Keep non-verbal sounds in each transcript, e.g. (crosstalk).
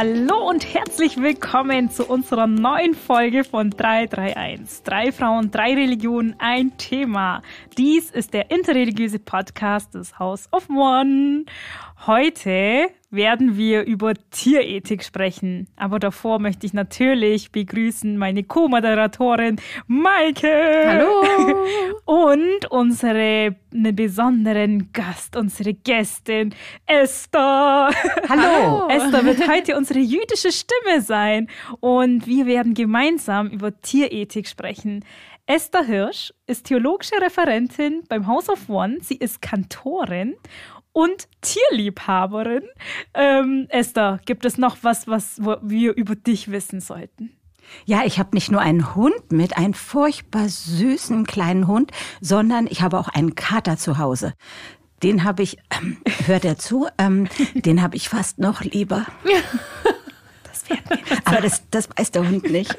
Hallo und herzlich willkommen zu unserer neuen Folge von 331. Drei Frauen, drei Religionen, ein Thema. Dies ist der interreligiöse Podcast des House of One. Heute werden wir über Tierethik sprechen. Aber davor möchte ich natürlich begrüßen meine Co-Moderatorin Maike. Hallo. (laughs) Und unsere einen besonderen Gast, unsere Gästin Esther. Hallo. (laughs) Esther wird heute unsere jüdische Stimme sein und wir werden gemeinsam über Tierethik sprechen. Esther Hirsch ist theologische Referentin beim House of One. Sie ist Kantorin und Tierliebhaberin. Ähm, Esther, gibt es noch was, was wir über dich wissen sollten? Ja, ich habe nicht nur einen Hund mit, einen furchtbar süßen kleinen Hund, sondern ich habe auch einen Kater zu Hause. Den habe ich, ähm, hört er zu, ähm, den habe ich fast noch lieber. (laughs) aber das, das weiß der Hund nicht.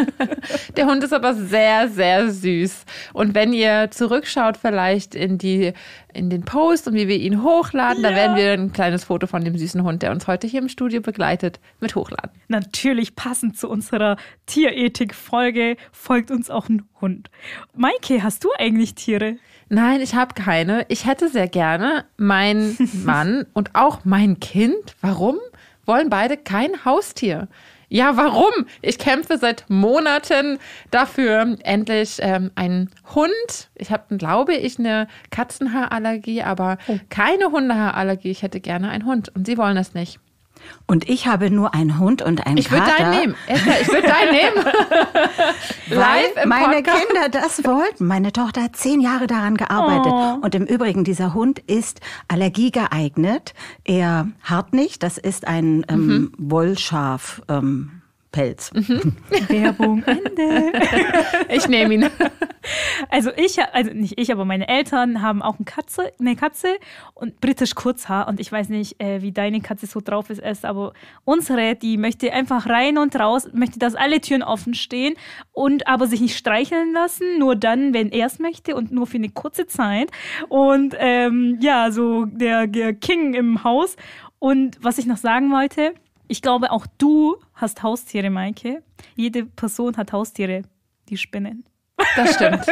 (laughs) Der Hund ist aber sehr, sehr süß. Und wenn ihr zurückschaut, vielleicht in, die, in den Post und wie wir ihn hochladen, ja. da werden wir ein kleines Foto von dem süßen Hund, der uns heute hier im Studio begleitet, mit hochladen. Natürlich passend zu unserer Tierethik-Folge folgt uns auch ein Hund. Maike, hast du eigentlich Tiere? Nein, ich habe keine. Ich hätte sehr gerne meinen (laughs) Mann und auch mein Kind. Warum? wollen beide kein Haustier. Ja, warum? Ich kämpfe seit Monaten dafür, endlich ähm, einen Hund. Ich habe, glaube ich, eine Katzenhaarallergie, aber oh. keine Hundehaarallergie. Ich hätte gerne einen Hund und sie wollen das nicht. Und ich habe nur einen Hund und einen ich Kater. Ich würde deinen nehmen. Esther, ich würde deinen nehmen. Live im meine Podcast. Kinder das wollten. Meine Tochter hat zehn Jahre daran gearbeitet. Oh. Und im Übrigen, dieser Hund ist allergiegeeignet. Er hart nicht. Das ist ein ähm, mhm. Wollschaf. Ähm, Pelz. Mhm. Werbung Ende. (laughs) ich nehme ihn. Also ich, also nicht ich, aber meine Eltern haben auch eine Katze, eine Katze und britisch Kurzhaar. Und ich weiß nicht, äh, wie deine Katze so drauf ist, erst, aber unsere, die möchte einfach rein und raus, möchte, dass alle Türen offen stehen und aber sich nicht streicheln lassen, nur dann, wenn er es möchte und nur für eine kurze Zeit. Und ähm, ja, so der, der King im Haus. Und was ich noch sagen wollte, ich glaube, auch du hast Haustiere, Maike. Jede Person hat Haustiere, die spinnen. Das stimmt.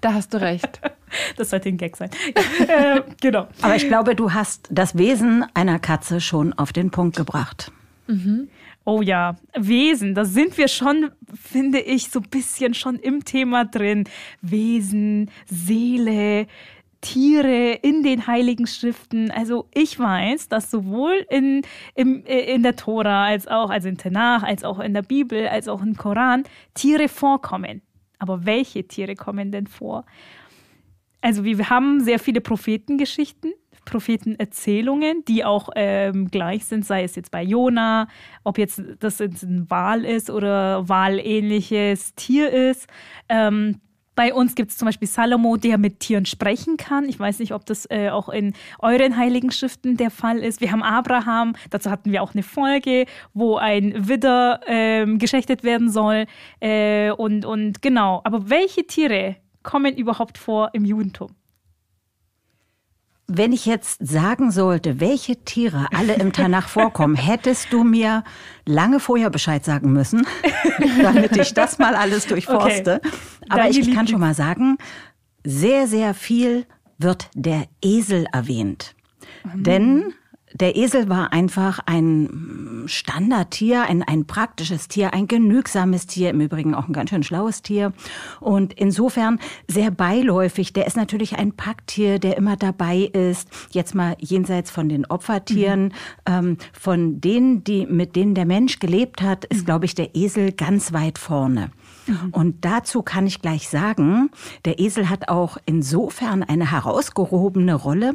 Da hast du recht. (laughs) Das sollte ein Gag sein. äh, genau. Aber ich glaube, du hast das Wesen einer Katze schon auf den Punkt gebracht. Mhm. Oh ja, Wesen, da sind wir schon, finde ich, so ein bisschen schon im Thema drin. Wesen, Seele, Tiere in den Heiligen Schriften. Also ich weiß, dass sowohl in, im, äh, in der Tora als auch, also in Tanach, als auch in der Bibel, als auch im Koran Tiere vorkommen. Aber welche Tiere kommen denn vor? Also wir haben sehr viele Prophetengeschichten. Prophetenerzählungen, die auch ähm, gleich sind, sei es jetzt bei Jona, ob jetzt das jetzt ein Wal ist oder wahlähnliches Tier ist. Ähm, bei uns gibt es zum Beispiel Salomo, der mit Tieren sprechen kann. Ich weiß nicht, ob das äh, auch in euren heiligen Schriften der Fall ist. Wir haben Abraham, dazu hatten wir auch eine Folge, wo ein Widder ähm, geschächtet werden soll. Äh, und, und genau, aber welche Tiere kommen überhaupt vor im Judentum? Wenn ich jetzt sagen sollte, welche Tiere alle im Tanach vorkommen, hättest du mir lange vorher Bescheid sagen müssen, (laughs) damit ich das mal alles durchforste. Okay. Aber ich, ich kann schon mal sagen, sehr, sehr viel wird der Esel erwähnt. Mhm. Denn der Esel war einfach ein Standardtier, ein, ein praktisches Tier, ein genügsames Tier, im Übrigen auch ein ganz schön schlaues Tier. Und insofern sehr beiläufig. Der ist natürlich ein Packtier, der immer dabei ist. Jetzt mal jenseits von den Opfertieren, mhm. ähm, von denen, die, mit denen der Mensch gelebt hat, ist, mhm. glaube ich, der Esel ganz weit vorne. Mhm. Und dazu kann ich gleich sagen, der Esel hat auch insofern eine herausgehobene Rolle,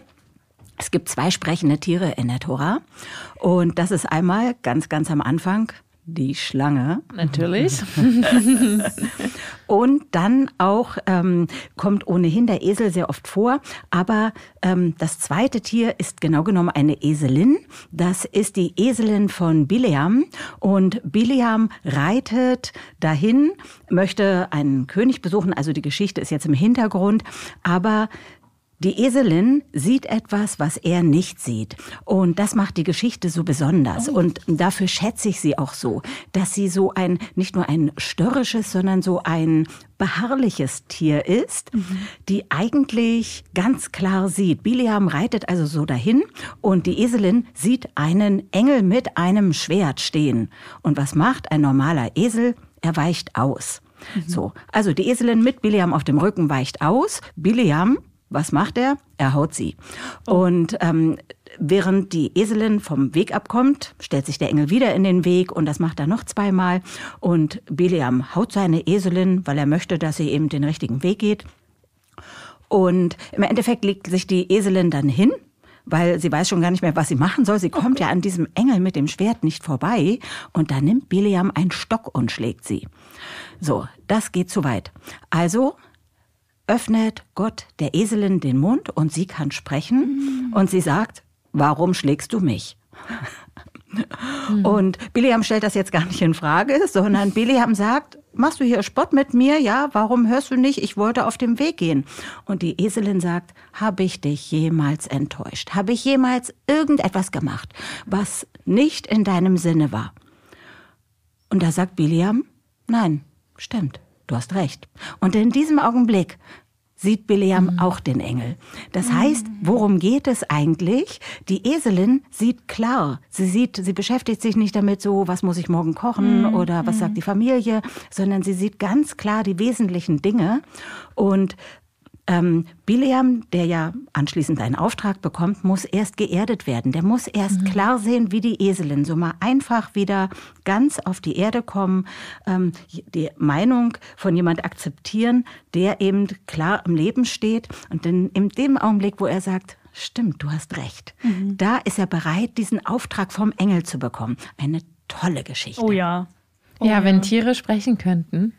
es gibt zwei sprechende Tiere in der Tora. Und das ist einmal ganz, ganz am Anfang die Schlange. Natürlich. (laughs) und dann auch ähm, kommt ohnehin der Esel sehr oft vor. Aber ähm, das zweite Tier ist genau genommen eine Eselin. Das ist die Eselin von Bileam. Und Bileam reitet dahin, möchte einen König besuchen. Also die Geschichte ist jetzt im Hintergrund. Aber die Eselin sieht etwas, was er nicht sieht. Und das macht die Geschichte so besonders. Oh. Und dafür schätze ich sie auch so, dass sie so ein, nicht nur ein störrisches, sondern so ein beharrliches Tier ist, mhm. die eigentlich ganz klar sieht. Biliam reitet also so dahin und die Eselin sieht einen Engel mit einem Schwert stehen. Und was macht ein normaler Esel? Er weicht aus. Mhm. So, also die Eselin mit Biliam auf dem Rücken weicht aus. Biliam was macht er? Er haut sie. Oh. Und ähm, während die Eselin vom Weg abkommt, stellt sich der Engel wieder in den Weg und das macht er noch zweimal. Und Biliam haut seine Eselin, weil er möchte, dass sie eben den richtigen Weg geht. Und im Endeffekt legt sich die Eselin dann hin weil sie weiß schon gar nicht mehr, was sie machen soll. Sie kommt ja an diesem Engel mit dem Schwert nicht vorbei und da nimmt Biliam einen Stock und schlägt sie. So, das geht zu weit. Also öffnet Gott der Eselin den Mund und sie kann sprechen mhm. und sie sagt, warum schlägst du mich? Mhm. Und Biliam stellt das jetzt gar nicht in Frage, sondern Biliam sagt, machst du hier Spott mit mir? Ja, warum hörst du nicht? Ich wollte auf dem Weg gehen. Und die Eselin sagt, habe ich dich jemals enttäuscht? Habe ich jemals irgendetwas gemacht, was nicht in deinem Sinne war? Und da sagt Biliam, nein, stimmt, du hast recht. Und in diesem Augenblick sieht Bileam mhm. auch den Engel. Das mhm. heißt, worum geht es eigentlich? Die Eselin sieht klar. Sie sieht, sie beschäftigt sich nicht damit so, was muss ich morgen kochen mhm. oder was sagt mhm. die Familie, sondern sie sieht ganz klar die wesentlichen Dinge und ähm, Bileam, der ja anschließend einen Auftrag bekommt, muss erst geerdet werden. Der muss erst mhm. klar sehen, wie die Eselin, so mal einfach wieder ganz auf die Erde kommen, ähm, die Meinung von jemand akzeptieren, der eben klar im Leben steht. Und dann in dem Augenblick, wo er sagt, stimmt, du hast recht, mhm. da ist er bereit, diesen Auftrag vom Engel zu bekommen. Eine tolle Geschichte. Oh ja. Oh ja, ja, wenn Tiere sprechen könnten.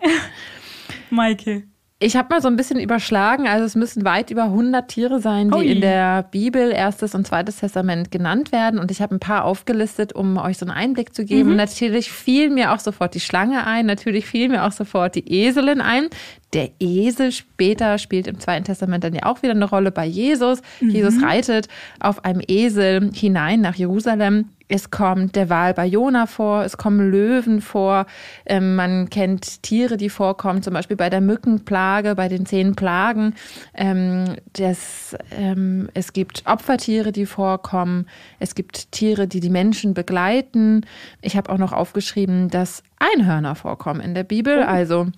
(laughs) Maike. Ich habe mal so ein bisschen überschlagen, also es müssen weit über 100 Tiere sein, die Ui. in der Bibel, erstes und zweites Testament genannt werden. Und ich habe ein paar aufgelistet, um euch so einen Einblick zu geben. Mhm. Und natürlich fiel mir auch sofort die Schlange ein, natürlich fiel mir auch sofort die Eselin ein. Der Esel später spielt im Zweiten Testament dann ja auch wieder eine Rolle bei Jesus. Mhm. Jesus reitet auf einem Esel hinein nach Jerusalem. Es kommt der Wal bei Jona vor, es kommen Löwen vor, ähm, man kennt Tiere, die vorkommen, zum Beispiel bei der Mückenplage, bei den zehn Plagen. Ähm, das, ähm, es gibt Opfertiere, die vorkommen, es gibt Tiere, die die Menschen begleiten. Ich habe auch noch aufgeschrieben, dass Einhörner vorkommen in der Bibel, oh. also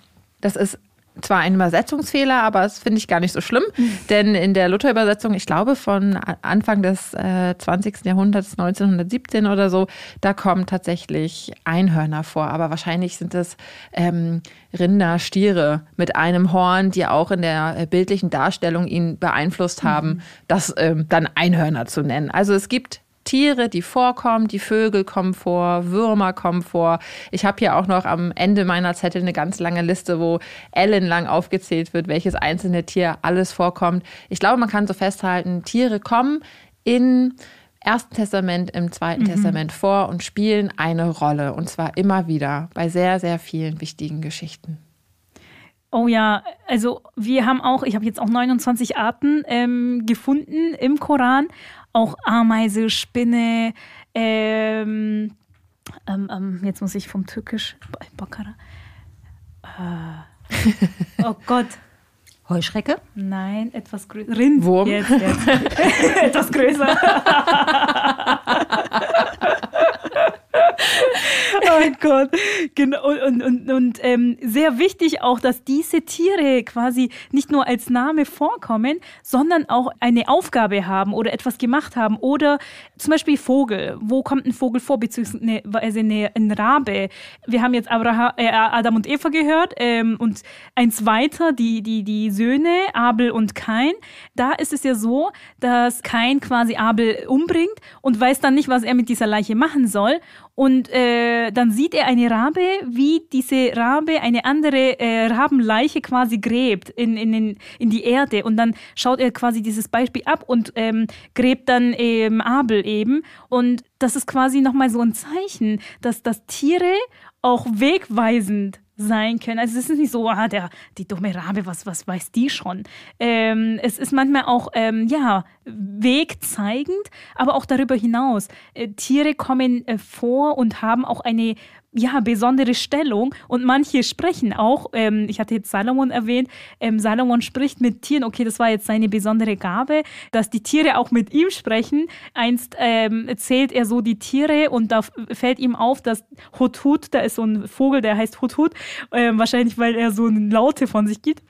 das ist zwar ein Übersetzungsfehler, aber das finde ich gar nicht so schlimm, hm. denn in der Luther-Übersetzung, ich glaube von Anfang des äh, 20. Jahrhunderts, 1917 oder so, da kommen tatsächlich Einhörner vor, aber wahrscheinlich sind es ähm, Rinder, Stiere mit einem Horn, die auch in der äh, bildlichen Darstellung ihn beeinflusst haben, mhm. das ähm, dann Einhörner zu nennen. Also es gibt Tiere, die vorkommen, die Vögel kommen vor, Würmer kommen vor. Ich habe hier auch noch am Ende meiner Zettel eine ganz lange Liste, wo ellenlang aufgezählt wird, welches einzelne Tier alles vorkommt. Ich glaube, man kann so festhalten, Tiere kommen in Ersten Testament, im Zweiten mhm. Testament vor und spielen eine Rolle. Und zwar immer wieder bei sehr, sehr vielen wichtigen Geschichten. Oh ja, also wir haben auch, ich habe jetzt auch 29 Arten ähm, gefunden im Koran auch Ameise, Spinne, ähm, ähm, ähm, jetzt muss ich vom Türkisch, äh, Bakara. Äh, oh Gott. (laughs) Heuschrecke? Nein, etwas größer. Rindwurm. Jetzt, jetzt. (laughs) etwas größer. (laughs) (laughs) oh Gott. Genau. Und, und, und, und ähm, sehr wichtig auch, dass diese Tiere quasi nicht nur als Name vorkommen, sondern auch eine Aufgabe haben oder etwas gemacht haben. Oder zum Beispiel Vogel. Wo kommt ein Vogel vor, beziehungsweise eine, ein Rabe? Wir haben jetzt Abraham, äh, Adam und Eva gehört ähm, und eins weiter, die, die, die Söhne, Abel und Kain. Da ist es ja so, dass Kain quasi Abel umbringt und weiß dann nicht, was er mit dieser Leiche machen soll. Und äh, äh, dann sieht er eine Rabe, wie diese Rabe eine andere äh, Rabenleiche quasi gräbt in, in, in, in die Erde. Und dann schaut er quasi dieses Beispiel ab und ähm, gräbt dann ähm, Abel eben. Und das ist quasi nochmal so ein Zeichen, dass, dass Tiere auch wegweisend sein können. Also es ist nicht so, ah, der, die dumme Rabe, was, was weiß die schon. Ähm, es ist manchmal auch, ähm, ja, wegzeigend, aber auch darüber hinaus. Äh, Tiere kommen äh, vor und haben auch eine ja, besondere Stellung und manche sprechen auch, ähm, ich hatte jetzt Salomon erwähnt, ähm, Salomon spricht mit Tieren, okay, das war jetzt seine besondere Gabe, dass die Tiere auch mit ihm sprechen. Einst ähm, zählt er so die Tiere und da fällt ihm auf, dass Hutut, da ist so ein Vogel, der heißt Hutut, äh, wahrscheinlich weil er so eine Laute von sich gibt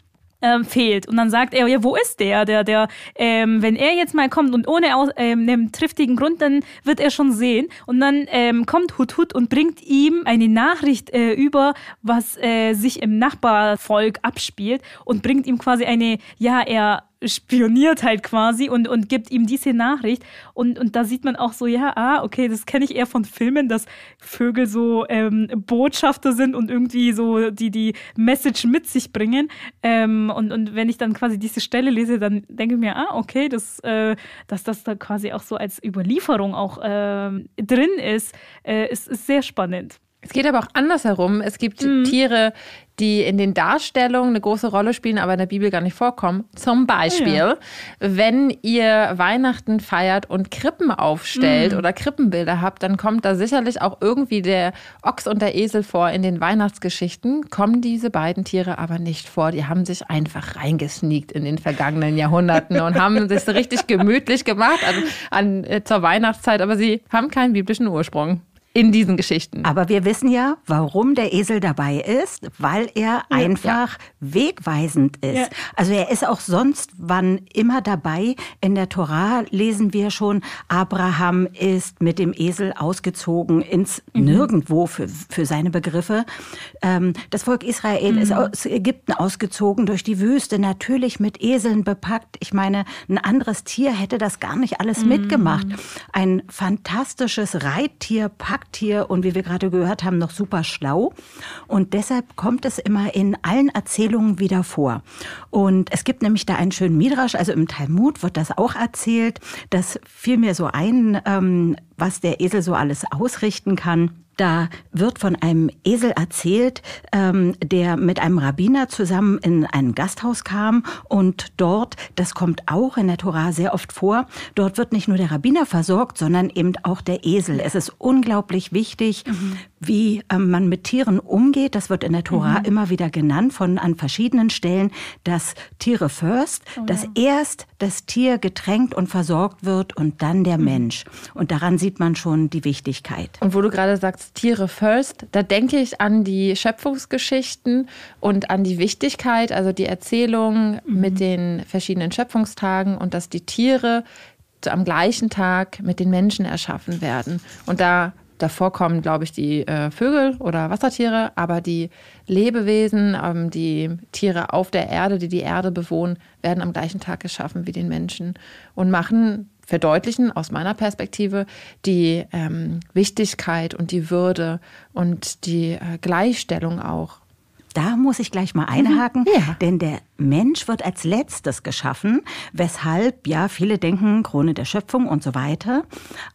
ähm, fehlt. Und dann sagt er, ja, wo ist der? Der, der, ähm, wenn er jetzt mal kommt und ohne aus, ähm, einem triftigen Grund, dann wird er schon sehen. Und dann ähm, kommt Hut Hut und bringt ihm eine Nachricht äh, über, was äh, sich im Nachbarvolk abspielt und bringt ihm quasi eine, ja, er spioniert halt quasi und, und gibt ihm diese Nachricht. Und, und da sieht man auch so, ja, ah, okay, das kenne ich eher von Filmen, dass Vögel so ähm, Botschafter sind und irgendwie so die, die Message mit sich bringen. Ähm, und, und wenn ich dann quasi diese Stelle lese, dann denke ich mir, ah, okay, das, äh, dass das da quasi auch so als Überlieferung auch äh, drin ist, äh, ist, ist sehr spannend. Es geht aber auch andersherum. Es gibt mhm. Tiere, die in den Darstellungen eine große Rolle spielen, aber in der Bibel gar nicht vorkommen. Zum Beispiel, ja. wenn ihr Weihnachten feiert und Krippen aufstellt mhm. oder Krippenbilder habt, dann kommt da sicherlich auch irgendwie der Ochs und der Esel vor in den Weihnachtsgeschichten. Kommen diese beiden Tiere aber nicht vor. Die haben sich einfach reingesneakt in den vergangenen Jahrhunderten und haben sich (laughs) richtig gemütlich gemacht an, an, äh, zur Weihnachtszeit, aber sie haben keinen biblischen Ursprung in diesen Geschichten. Aber wir wissen ja, warum der Esel dabei ist, weil er ja, einfach ja. wegweisend ist. Ja. Also er ist auch sonst wann immer dabei. In der Tora lesen wir schon, Abraham ist mit dem Esel ausgezogen ins mhm. Nirgendwo für, für seine Begriffe. Ähm, das Volk Israel mhm. ist aus Ägypten ausgezogen durch die Wüste, natürlich mit Eseln bepackt. Ich meine, ein anderes Tier hätte das gar nicht alles mhm. mitgemacht. Ein fantastisches Reittier packt Jagdtier und wie wir gerade gehört haben, noch super schlau. Und deshalb kommt es immer in allen Erzählungen wieder vor. Und es gibt nämlich da einen schönen Midrasch, also im Talmud wird das auch erzählt. Das fiel mir so ein, ähm, was der Esel so alles ausrichten kann. Da wird von einem Esel erzählt, ähm, der mit einem Rabbiner zusammen in ein Gasthaus kam und dort, das kommt auch in der Torah sehr oft vor, dort wird nicht nur der Rabbiner versorgt, sondern eben auch der Esel. Es ist unglaublich wichtig, mhm. wie ähm, man mit Tieren umgeht. Das wird in der Torah mhm. immer wieder genannt von an verschiedenen Stellen, dass Tiere first, oh, dass ja. erst das Tier getränkt und versorgt wird und dann der mhm. Mensch. Und daran sieht man schon die Wichtigkeit. Und wo du gerade sagst, Satz Tiere First, da denke ich an die Schöpfungsgeschichten und an die Wichtigkeit, also die Erzählung mhm. mit den verschiedenen Schöpfungstagen und dass die Tiere am gleichen Tag mit den Menschen erschaffen werden. Und da davor kommen, glaube ich, die äh, Vögel oder Wassertiere, aber die Lebewesen, ähm, die Tiere auf der Erde, die die Erde bewohnen, werden am gleichen Tag geschaffen wie den Menschen und machen verdeutlichen, aus meiner Perspektive, die ähm, Wichtigkeit und die Würde und die äh, Gleichstellung auch da muss ich gleich mal mhm. einhaken, mhm. ja. denn der Mensch wird als letztes geschaffen, weshalb ja viele denken, Krone der Schöpfung und so weiter.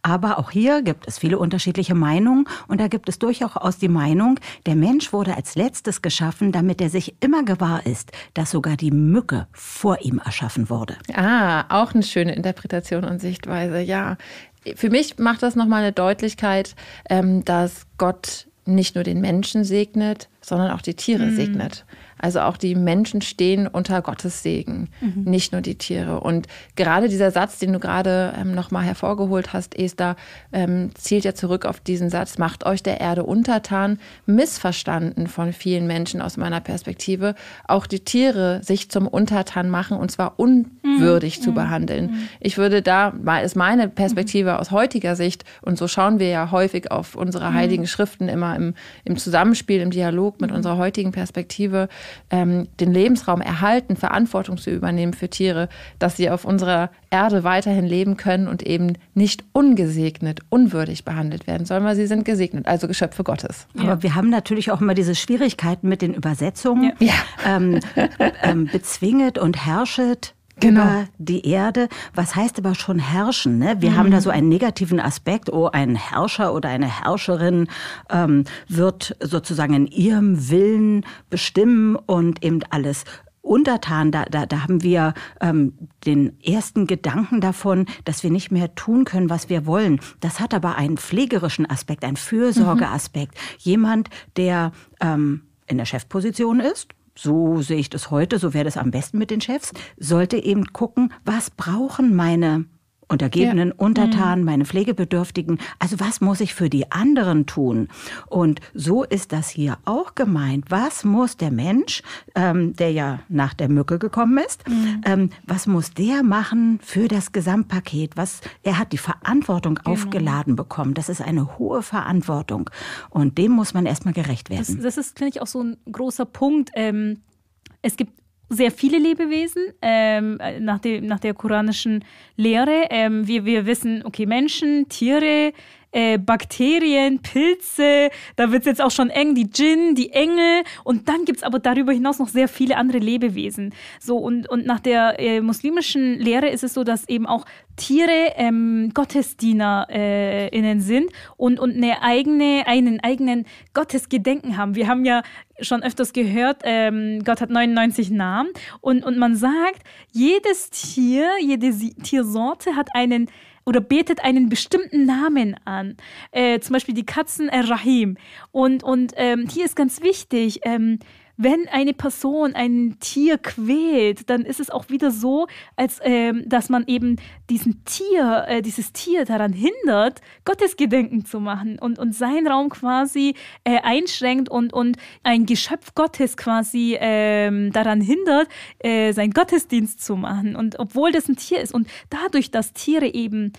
Aber auch hier gibt es viele unterschiedliche Meinungen und da gibt es durchaus die Meinung, der Mensch wurde als letztes geschaffen, damit er sich immer gewahr ist, dass sogar die Mücke vor ihm erschaffen wurde. Ah, auch eine schöne Interpretation und Sichtweise, ja. Für mich macht das nochmal eine Deutlichkeit, ähm, dass Gott nicht nur den Menschen segnet, sondern auch die Tiere mhm. segnet. Also auch die Menschen stehen unter Gottes Segen, mhm. nicht nur die Tiere. Und gerade dieser Satz, den du gerade ähm, nochmal hervorgeholt hast, Esther, ähm, zielt ja zurück auf diesen Satz, macht euch der Erde untertan, missverstanden von vielen Menschen aus meiner Perspektive. Auch die Tiere sich zum Untertan machen und zwar unwürdig mhm. zu mhm. behandeln. Mhm. Ich würde da, ist meine Perspektive mhm. aus heutiger Sicht, und so schauen wir ja häufig auf unsere heiligen Schriften immer im, im Zusammenspiel, im Dialog mit unserer heutigen Perspektive, ähm, den Lebensraum erhalten, Verantwortung zu übernehmen für Tiere, dass sie auf unserer Erde weiterhin leben können und eben nicht ungesegnet, unwürdig behandelt werden sollen, weil sie sind gesegnet, also Geschöpfe Gottes. Ja. Aber wir haben natürlich auch immer diese Schwierigkeiten mit den Übersetzungen. Ja. Ähm, (laughs) ähm, bezwinget und herrschet genau. über die Erde. Was heißt aber schon herrschen? Ne? Wir mhm. haben da mhm. so einen negativen Aspekt. Oh, ein Herrscher oder eine Herrscherin ähm, wird sozusagen in ihrem Willen bestimmen und eben alles untertan, da, da, da haben wir ähm, den ersten Gedanken davon, dass wir nicht mehr tun können, was wir wollen. Das hat aber einen pflegerischen Aspekt, einen Fürsorgeaspekt. Mhm. Jemand, der ähm, in der Chefposition ist, so sehe ich das heute, so wäre das am besten mit den Chefs, sollte eben gucken, was brauchen meine Untergebenen, ja. Mhm. Untertanen, meine Pflegebedürftigen. Also was muss ich für die anderen tun? Und so ist das hier auch gemeint. Was muss der Mensch, ähm, der ja nach der Mücke gekommen ist, mhm. ähm, was muss der machen für das Gesamtpaket? Was er hat die Verantwortung genau. aufgeladen bekommen. Das ist eine hohe Verantwortung und dem muss man erstmal gerecht werden. Das, das ist finde ich auch so ein großer Punkt. Ähm, es gibt sehr viele Lebewesen ähm, nach, dem, nach der koranischen Lehre. Ähm, wir, wir wissen, okay, Menschen, Tiere, äh, Bakterien, Pilze, da wird es jetzt auch schon eng, die Djinn, die Engel und dann gibt es aber darüber hinaus noch sehr viele andere Lebewesen. So und, und nach der äh, muslimischen Lehre ist es so, dass eben auch Tiere ähm, GottesdienerInnen äh, sind und, und eine eigene, einen eigenen Gottesgedenken haben. Wir haben ja schon öfters gehört, ähm, Gott hat 99 Namen und, und man sagt, jedes Tier, jede Tiersorte hat einen oder betet einen bestimmten Namen an. Äh, zum Beispiel die Katzen äh, Rahim. Und, und ähm, hier ist ganz wichtig, ähm, wenn eine Person ein Tier quält, dann ist es auch wieder so, als ähm, dass man eben diesen Tier, äh, dieses Tier daran hindert, Gottesgedenken zu machen und, und seinen Raum quasi äh, einschränkt und, und ein Geschöpf Gottes quasi äh, daran hindert, äh, seinen Gottesdienst zu machen. Und obwohl das ein Tier ist und dadurch, dass Tiere eben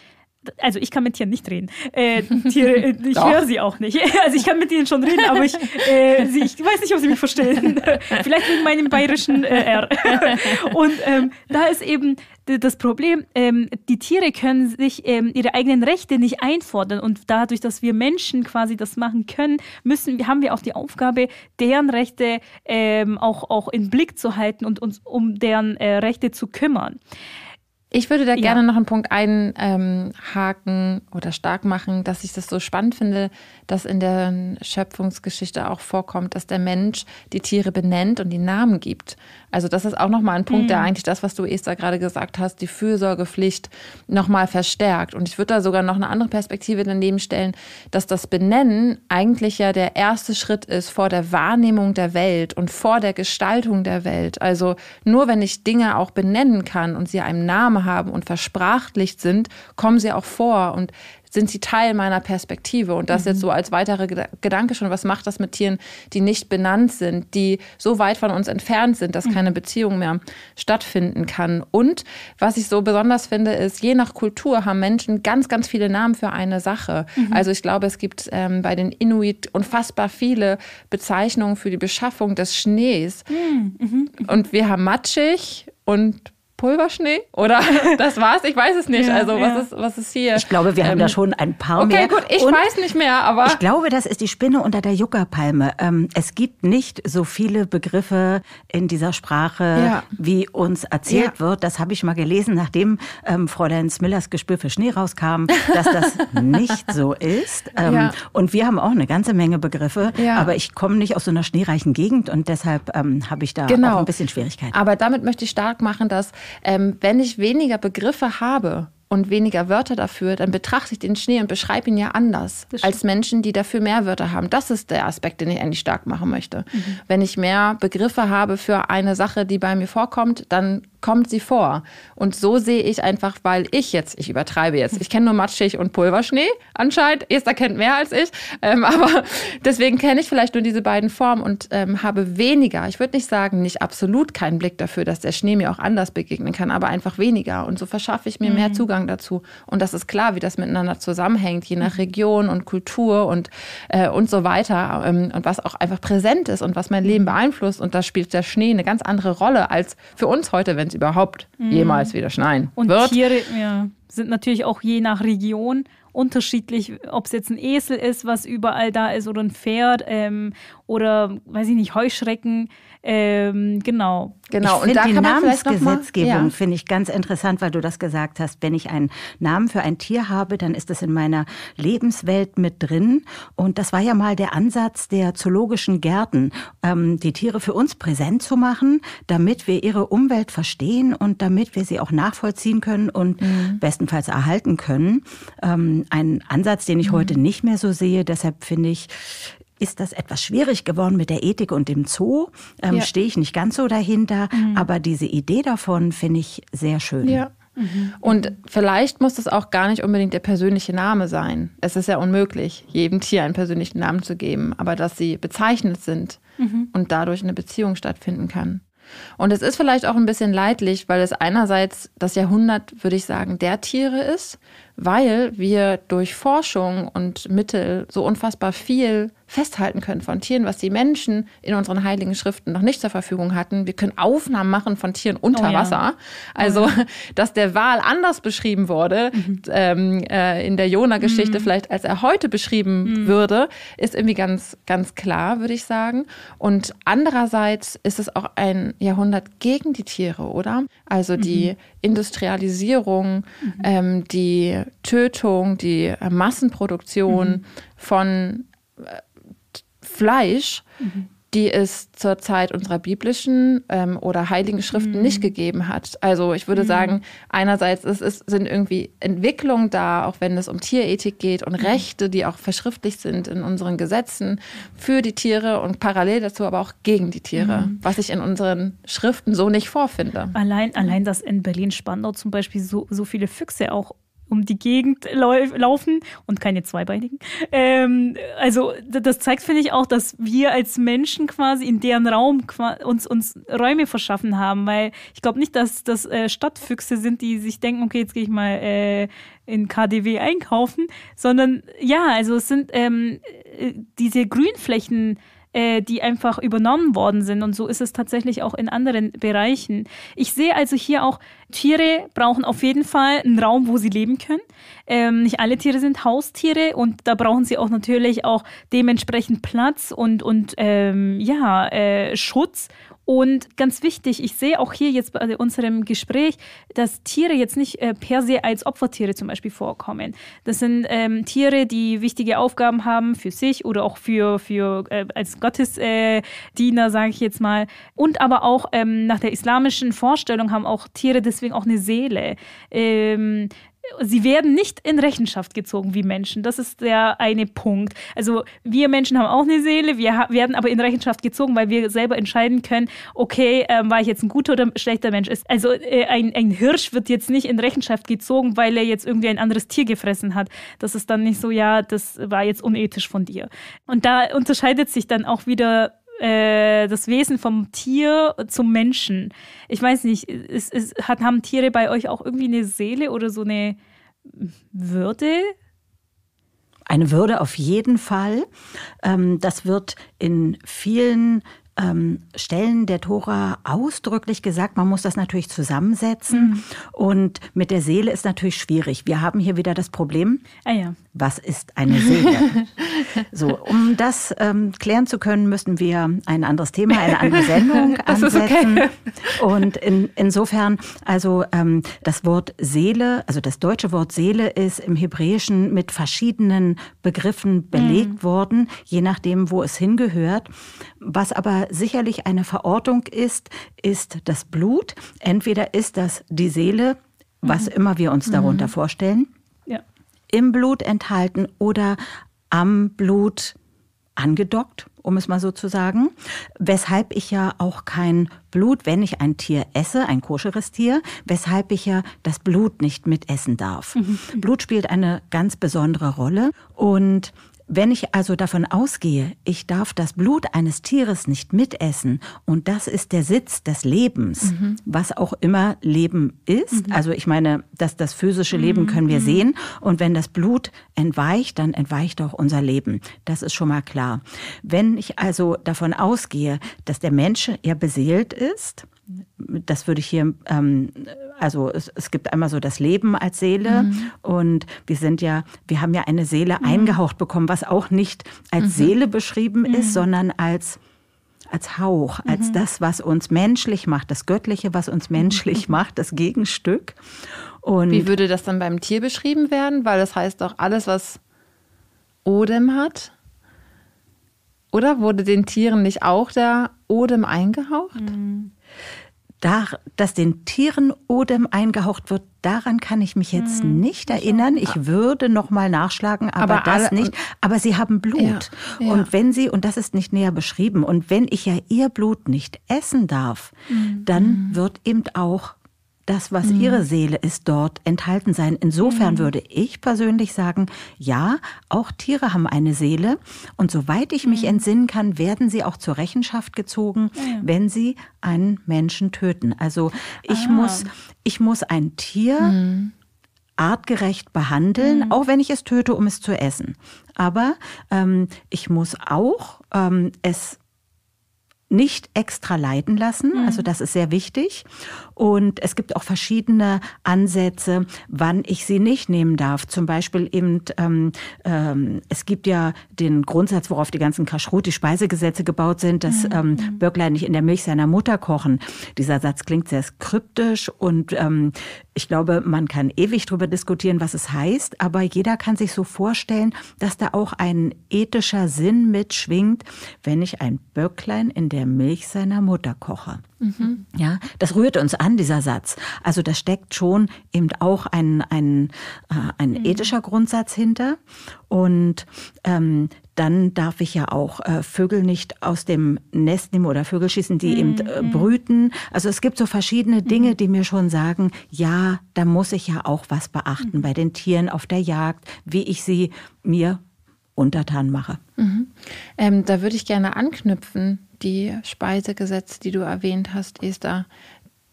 also ich kann mit Tieren nicht reden. Äh, Tiere, äh, ich höre sie auch nicht. (laughs) Also ich kann mit ihnen schon reden, aber ich, äh, sie, ich weiß nicht, ob sie mich verstehen. (laughs) Vielleicht wegen meinem bayerischen äh, R. (laughs) Und ähm, da ist eben das Problem, ähm, die Tiere können sich ähm, ihre eigenen Rechte nicht einfordern. Und dadurch, dass wir Menschen quasi das machen können, müssen, haben wir auch die Aufgabe, deren Rechte ähm, auch, auch im Blick zu halten und uns um deren äh, Rechte zu kümmern. Ich würde da gerne noch einen Punkt einhaken ähm, oder stark machen, dass ich das so spannend finde, dass in der Schöpfungsgeschichte auch vorkommt, dass der Mensch die Tiere benennt und die Namen gibt. Also das ist auch nochmal ein Punkt, mhm. der eigentlich das, was du Esther gerade gesagt hast, die Fürsorgepflicht nochmal verstärkt. Und ich würde da sogar noch eine andere Perspektive daneben stellen, dass das Benennen eigentlich ja der erste Schritt ist vor der Wahrnehmung der Welt und vor der Gestaltung der Welt. Also nur wenn ich Dinge auch benennen kann und sie einem Namen haben und versprachlicht sind, kommen sie auch vor und sind sie Teil meiner Perspektive. Und das mhm. jetzt so als weiterer Gedanke schon, was macht das mit Tieren, die nicht benannt sind, die so weit von uns entfernt sind, dass mhm. keine Beziehung mehr stattfinden kann. Und was ich so besonders finde, ist, je nach Kultur haben Menschen ganz, ganz viele Namen für eine Sache. Mhm. Also ich glaube, es gibt ähm, bei den Inuit unfassbar viele Bezeichnungen für die Beschaffung des Schnees. Mm, mhm, mhm. Und wir haben matschig und Pulverschnee oder (laughs) das war's? Ich weiß es nicht. Ja, also, was, ist, was ist hier? Ich glaube, wir ähm, haben da ähm, schon ein paar okay, mehr. Okay, gut, ich und weiß nicht mehr, aber. Ich glaube, das ist die Spinne unter der Juckerpalme. Ähm, es gibt nicht so viele Begriffe in dieser Sprache, ja. wie uns erzählt wird. Das habe ich mal gelesen, nachdem ähm, Fräulein Smillers Gespür für Schnee rauskam, dass das (laughs) nicht so ist. Ähm, und wir haben auch eine ganze Menge Begriffe, aber ich komme nicht aus so einer schneereichen Gegend und deshalb ähm, habe ich da genau. auch ein bisschen Schwierigkeiten. Aber damit möchte ich stark machen, dass ähm, wenn ich weniger Begriffe habe und weniger Wörter dafür, dann betrachte ich den Schnee und beschreibe ihn ja anders als Menschen, die dafür mehr Wörter haben. Das ist der Aspekt, den ich eigentlich stark machen möchte. Mhm. Wenn ich mehr Begriffe habe für eine Sache, die bei mir vorkommt, dann kommt sie vor. Und so sehe ich einfach, weil ich jetzt, ich übertreibe jetzt, ich kenne nur Matschig und Pulverschnee anscheinend. Esther kennt mehr als ich, ähm, (laughs) aber deswegen kenne ich vielleicht nur diese beiden Formen und ähm, habe weniger, ich würde nicht sagen, nicht absolut keinen Blick dafür, dass der Schnee mir auch anders begegnen kann, aber einfach weniger. Und so verschaffe ich mir mhm. mehr Zugang dazu. Und das ist klar, wie das miteinander zusammenhängt, je nach mhm. Region und Kultur und, äh, und so weiter. Ähm, und was auch einfach präsent ist und was mein Leben beeinflusst. Und da spielt der Schnee eine ganz andere Rolle als für uns heute, wenn es überhaupt mhm. jemals wieder schneien und wird. Und Tiere ja, sind natürlich auch je nach Region unterschiedlich, ob es jetzt ein Esel ist, was überall da ist, oder ein Pferd ähm, oder, weiß ich nicht, Heuschrecken. Ähm, genau. Genau. Ich und da die kann man Namensgesetzgebung ja. finde ich ganz interessant, weil du das gesagt hast. Wenn ich einen Namen für ein Tier habe, dann ist das in meiner Lebenswelt mit drin. Und das war ja mal der Ansatz der zoologischen Gärten, ähm, die Tiere für uns präsent zu machen, damit wir ihre Umwelt verstehen und damit wir sie auch nachvollziehen können und mhm. bestenfalls erhalten können. Ähm, ein Ansatz, den ich mhm. heute nicht mehr so sehe. Deshalb finde ich ist das etwas schwierig geworden mit der Ethik und dem Zoo. Ähm, ja. Stehe ich nicht ganz so dahinter, mhm. aber diese Idee davon finde ich sehr schön. Ja. Mhm. Und vielleicht muss das auch gar nicht unbedingt der persönliche Name sein. Es ist ja unmöglich, jedem Tier einen persönlichen Namen zu geben, aber dass sie bezeichnet sind mhm. und dadurch eine Beziehung stattfinden kann. Und es ist vielleicht auch ein bisschen leidlich, weil es einerseits das Jahrhundert, würde ich sagen, der Tiere ist, weil wir durch Forschung und Mittel so unfassbar viel festhalten können von Tieren, was die Menschen in unseren heiligen Schriften noch nicht zur Verfügung hatten. Wir können Aufnahmen machen von Tieren oh unter oh, ja. Wasser. Also, oh (laughs) dass der Wal anders beschrieben wurde mhm. Ähm, äh, in der Jona-Geschichte mhm. vielleicht, als er heute beschrieben mhm. würde, ist irgendwie ganz, ganz klar, würde ich sagen. Und andererseits ist es auch ein Jahrhundert gegen die Tiere, oder? Also die mhm. Industrialisierung, mhm. ähm, die Tötung, die Massenproduktion mhm. von äh, Fleisch, mhm. die es zur Zeit unserer biblischen ähm, oder heiligen Schriften mhm. nicht gegeben hat. Also ich würde mhm. sagen, einerseits es ist, sind irgendwie Entwicklungen da, auch wenn es um Tierethik geht und mhm. Rechte, die auch verschriftlich sind in unseren Gesetzen für die Tiere und parallel dazu aber auch gegen die Tiere, mhm. was ich in unseren Schriften so nicht vorfinde. Allein, allein dass in Berlin-Spandau zum Beispiel so, so viele Füchse auch um die Gegend laufen und keine Zweibeinigen. Ähm, also das zeigt, finde ich, auch, dass wir als Menschen quasi in deren Raum uns, uns Räume verschaffen haben, weil ich glaube nicht, dass das äh, Stadtfüchse sind, die sich denken, okay, jetzt gehe ich mal äh, in KDW einkaufen, sondern ja, also es sind ähm, äh, diese Grünflächen, äh, die einfach übernommen worden sind. Und so ist es tatsächlich auch in anderen Bereichen. Ich sehe also hier auch, Tiere brauchen auf jeden Fall einen Raum, wo sie leben können. Ähm, nicht alle Tiere sind Haustiere und da brauchen sie auch natürlich auch dementsprechend Platz und, und ähm, ja, äh, Schutz und ganz wichtig, ich sehe auch hier jetzt bei unserem Gespräch, dass Tiere jetzt nicht äh, per se als Opfertiere zum Beispiel vorkommen. Das sind ähm, Tiere, die wichtige Aufgaben haben für sich oder auch für, für äh, als Gottesdiener, äh, sage ich jetzt mal. Und aber auch ähm, nach der islamischen Vorstellung haben auch Tiere deswegen auch eine Seele. Ähm, Sie werden nicht in Rechenschaft gezogen wie Menschen. Das ist der eine Punkt. Also wir Menschen haben auch eine Seele, wir werden aber in Rechenschaft gezogen, weil wir selber entscheiden können, okay, äh, war ich jetzt ein guter oder ein schlechter Mensch. Also äh, ein, ein Hirsch wird jetzt nicht in Rechenschaft gezogen, weil er jetzt irgendwie ein anderes Tier gefressen hat. Das ist dann nicht so, ja, das war jetzt unethisch von dir. Und da unterscheidet sich dann auch wieder äh, das Wesen vom Tier zum Menschen. Ich weiß nicht, ist, ist, hat, haben Tiere bei euch auch irgendwie eine Seele oder so eine Würde? Eine Würde auf jeden Fall. Ähm, das wird in vielen ähm, Stellen der Tora ausdrücklich gesagt, man muss das natürlich zusammensetzen. Mhm. Und mit der Seele ist natürlich schwierig. Wir haben hier wieder das Problem, ah ja was ist eine Seele? (laughs) so, um das ähm, klären zu können, müssen wir ein anderes Thema, eine andere Sendung (laughs) ansetzen. Okay. Und in, insofern, also ähm, das Wort Seele, also das deutsche Wort Seele ist im Hebräischen mit verschiedenen Begriffen mhm. belegt mhm. worden, je nachdem, wo es hingehört. Was aber sicherlich eine Verortung ist, ist das Blut. Entweder ist das die Seele, was mhm. immer wir uns darunter mhm. vorstellen im Blut enthalten oder am Blut angedockt, um es mal so zu sagen. Weshalb ich ja auch kein Blut, wenn ich ein Tier esse, ein koscheres Tier, weshalb ich ja das Blut nicht mitessen darf. Mhm. Blut spielt eine ganz besondere Rolle und wenn ich also davon ausgehe, ich darf das Blut eines Tieres nicht mitessen und das ist der Sitz des Lebens, mhm. was auch immer Leben ist, mhm. also ich meine, dass das physische mhm. Leben können wir mhm. sehen und wenn das Blut entweicht, dann entweicht auch unser Leben. Das ist schon mal klar. Wenn ich also davon ausgehe, dass der Mensch eher beseelt ist, das würde ich hier ähm, also es, es gibt einmal so das Leben als Seele mhm. und wir sind ja, wir haben ja eine Seele mhm. eingehaucht bekommen, was auch nicht als mhm. Seele beschrieben ist, mhm. sondern als als Hauch, als mhm. das, was uns menschlich macht, das Göttliche, was uns mhm. menschlich (laughs) macht, das Gegenstück. Und Wie würde das dann beim Tier beschrieben werden? Weil das heißt doch, alles, was Odem hat, oder wurde den Tieren nicht auch der Odem eingehaucht? Mhm da, dass den Tieren Odem eingehaucht wird, daran kann ich mich jetzt hm, nicht erinnern. Ich ah. würde noch mal nachschlagen, aber, aber das nicht. Aber sie haben Blut. Ja, ja. Und wenn sie, und das ist nicht näher beschrieben, und wenn ich ja ihr Blut nicht essen darf, hm, dann hm. wird eben auch das, was mhm. ihre Seele ist, dort enthalten sein. Insofern mhm. würde ich persönlich sagen, ja, auch Tiere haben eine Seele. Und soweit ich mich mhm. entsinnen kann, werden sie auch zur Rechenschaft gezogen, ja. wenn sie einen Menschen töten. Also ich, ah. muss, ich muss ein Tier mhm. artgerecht behandeln, mhm. auch wenn ich es töte, um es zu essen. Aber ähm, ich muss auch ähm, es nicht extra leiten lassen. Mhm. Also das ist sehr wichtig. Und es gibt auch verschiedene Ansätze, wann ich sie nicht nehmen darf. Zum Beispiel eben, ähm, ähm, es gibt ja den Grundsatz, worauf die ganzen Kaschrut-Speisegesetze gebaut sind, dass mhm. ähm, mhm. Böcklein nicht in der Milch seiner Mutter kochen. Dieser Satz klingt sehr kryptisch und ähm, ich glaube, man kann ewig darüber diskutieren, was es heißt, aber jeder kann sich so vorstellen, dass da auch ein ethischer Sinn mitschwingt, wenn ich ein Böcklein in der der Milch seiner Mutter koche. Mhm. Ja, das rührt uns an, dieser Satz. Also da steckt schon eben auch ein, ein, äh, ein mhm. ethischer Grundsatz hinter. Und ähm, dann darf ich ja auch äh, Vögel nicht aus dem Nest nehmen oder Vögel schießen, die mhm. eben äh, brüten. Also es gibt so verschiedene mhm. Dinge, die mir schon sagen, ja, da muss ich ja auch was beachten mhm. bei den Tieren auf der Jagd, wie ich sie mir untertan mache. Mhm. Ähm, da würde ich gerne anknüpfen die Speisegesetze, die du erwähnt hast, Esther,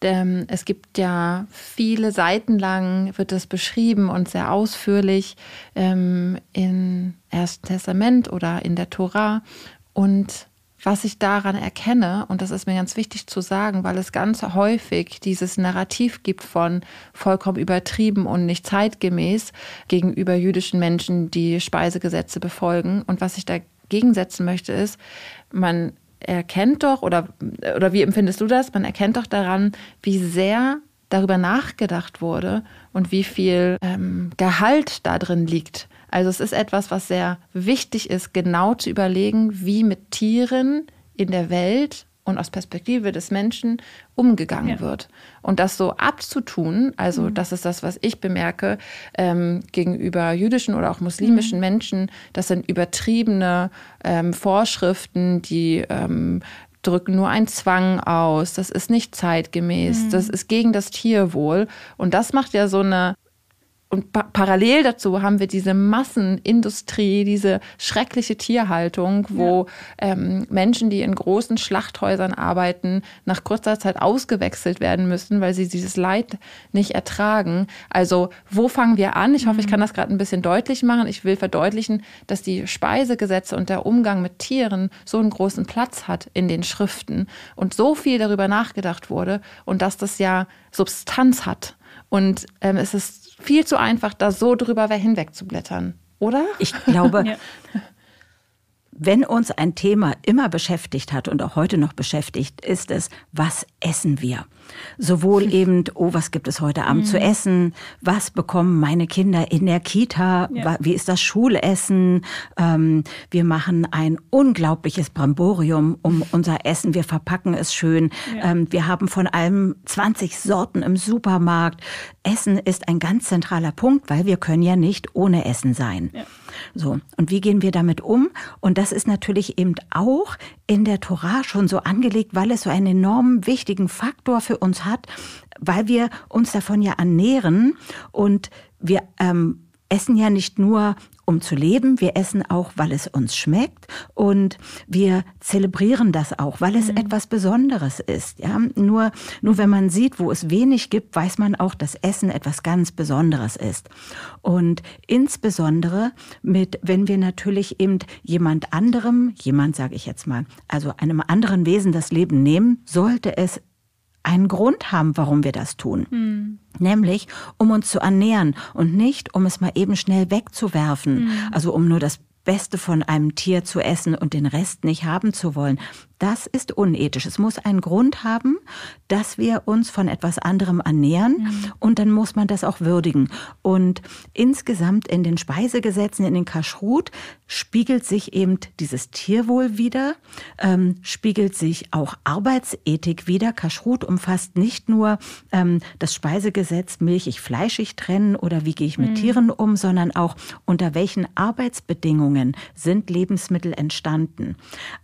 ähm, es gibt ja viele Seiten lang, wird das beschrieben und sehr ausführlich ähm, im Ersten Testament oder in der Tora. Und was ich daran erkenne, und das ist mir ganz wichtig zu sagen, weil es ganz häufig dieses Narrativ gibt von vollkommen übertrieben und nicht zeitgemäß gegenüber jüdischen Menschen, die Speisegesetze befolgen. Und was ich dagegen setzen möchte, ist, man erkennt doch, oder, oder wie empfindest du das? Man erkennt doch daran, wie sehr darüber nachgedacht wurde und wie viel ähm, Gehalt da drin liegt. Also es ist etwas, was sehr wichtig ist, genau zu überlegen, wie mit Tieren in der Welt und aus Perspektive des Menschen umgegangen ja. wird. Und das so abzutun, also mhm. das ist das, was ich bemerke, ähm, gegenüber jüdischen oder auch muslimischen mhm. Menschen, das sind übertriebene ähm, Vorschriften, die ähm, drücken nur einen Zwang aus, das ist nicht zeitgemäß, mhm. das ist gegen das Tierwohl. Und das macht ja so eine und pa parallel dazu haben wir diese Massenindustrie, diese schreckliche Tierhaltung, wo ja. ähm, Menschen, die in großen Schlachthäusern arbeiten, nach kurzer Zeit ausgewechselt werden müssen, weil sie dieses Leid nicht ertragen. Also wo fangen wir an? Ich hoffe, ich mhm. kann das gerade ein bisschen deutlich machen. Ich will verdeutlichen, dass die Speisegesetze und der Umgang mit Tieren so einen großen Platz hat in den Schriften und so viel darüber nachgedacht wurde und dass das ja Substanz hat. Und ähm, es ist viel zu einfach, da so drüber hinwegzublättern, oder? Ich glaube, (laughs) ja. wenn uns ein Thema immer beschäftigt hat und auch heute noch beschäftigt, ist es, was essen wir? Sowohl (laughs) eben, oh, was gibt es heute Abend mhm. zu essen? Was bekommen meine Kinder in der Kita? Ja. Wie ist das Schulessen? Ähm, wir machen ein unglaubliches Bramborium um (laughs) unser Essen. Wir verpacken es schön. Ja. Ähm, wir haben von allem 20 Sorten im Supermarkt. Essen ist ein ganz zentraler Punkt, weil wir können ja nicht ohne Essen sein. Ja. So. Und wie gehen wir damit um? Und das ist natürlich eben auch in der Tora schon so angelegt, weil es so einen enorm wichtigen Faktor für uns hat, weil wir uns davon ja ernähren und wir ähm, essen ja nicht nur um zu leben. Wir essen auch, weil es uns schmeckt und wir zelebrieren das auch, weil es mhm. etwas Besonderes ist. Ja, nur, nur wenn man sieht, wo es wenig gibt, weiß man auch, dass Essen etwas ganz Besonderes ist. Und insbesondere mit, wenn wir natürlich eben jemand anderem, jemand sage ich jetzt mal, also einem anderen Wesen das Leben nehmen, sollte es einen Grund haben, warum wir das tun. Mhm. Nämlich, um uns zu ernähren und nicht, um es mal eben schnell wegzuwerfen. Mhm. Also um nur das Beste von einem Tier zu essen und den Rest nicht haben zu wollen. Das ist unethisch. Es muss einen Grund haben, dass wir uns von etwas anderem ernähren ja. Mhm. und dann muss man das auch würdigen. Und insgesamt in den Speisegesetzen, in den Kaschrut, spiegelt sich eben dieses Tierwohl wieder, ähm, spiegelt sich auch Arbeitsethik wieder. Kaschrut umfasst nicht nur ähm, das Speisegesetz milchig-fleischig trennen oder wie gehe ich mit mhm. Tieren um, sondern auch unter welchen Arbeitsbedingungen Bedingungen sind Lebensmittel entstanden.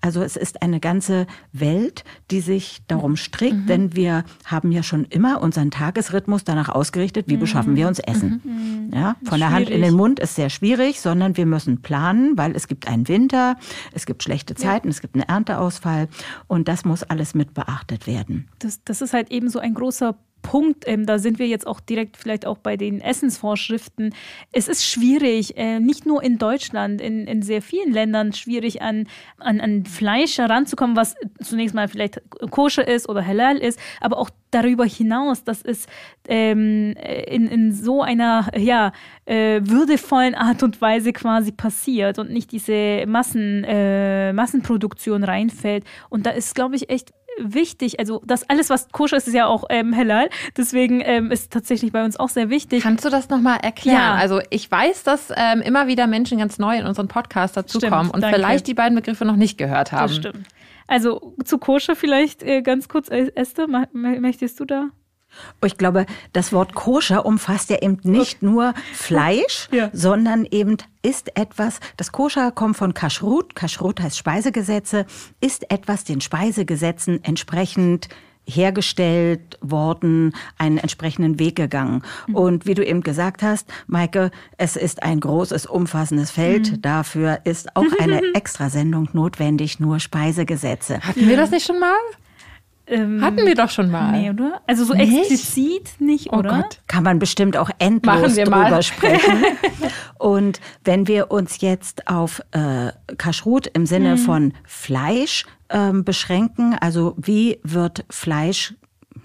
Also es ist eine ganze Welt, die sich darum strickt, mhm. denn wir haben ja schon immer unseren Tagesrhythmus danach ausgerichtet, wie mhm. beschaffen wir uns mhm. Essen. Mhm. Ja, von der Hand in den Mund ist sehr schwierig, sondern wir müssen planen, weil es gibt einen Winter, es gibt schlechte Zeiten, ja. es gibt einen Ernteausfall und das muss alles mit beachtet werden. Das, das ist halt eben so ein großer Punkt, ähm, da sind wir jetzt auch direkt vielleicht auch bei den Essensvorschriften. Es ist schwierig, äh, nicht nur in Deutschland, in, in sehr vielen Ländern schwierig, an, an, an Fleisch heranzukommen, was zunächst mal vielleicht koscher ist oder halal ist, aber auch darüber hinaus, dass es ähm, in, in so einer ja, äh, würdevollen Art und Weise quasi passiert und nicht diese Massen, äh, Massenproduktion reinfällt. Und da ist, glaube ich, echt wichtig. Also das alles, was koscher ist, ist ja auch ähm, halal. Deswegen ähm, ist tatsächlich bei uns auch sehr wichtig. Kannst du das nochmal erklären? Ja. Also ich weiß, dass ähm, immer wieder Menschen ganz neu in unseren Podcast dazukommen und danke. vielleicht die beiden Begriffe noch nicht gehört haben. Das stimmt. Also zu koscher vielleicht äh, ganz kurz, Esther, möchtest du da ich glaube, das Wort koscher umfasst ja eben nicht okay. nur Fleisch, ja. sondern eben ist etwas, das koscher kommt von Kashrut, Kashrut heißt Speisegesetze, ist etwas den Speisegesetzen entsprechend hergestellt worden, einen entsprechenden Weg gegangen. Mhm. Und wie du eben gesagt hast, Maike, es ist ein großes, umfassendes Feld. Mhm. Dafür ist auch eine (laughs) Extrasendung notwendig, nur Speisegesetze. Hatten wir das nicht schon mal? Ähm, Hatten wir doch schon mal. Nee, oder? Also so nicht? explizit nicht, oh Gott. Kann man bestimmt auch endlos drüber mal. sprechen. (laughs) Und wenn wir uns jetzt auf äh, Kashrut im Sinne mhm. von Fleisch ähm, beschränken, also wie wird Fleisch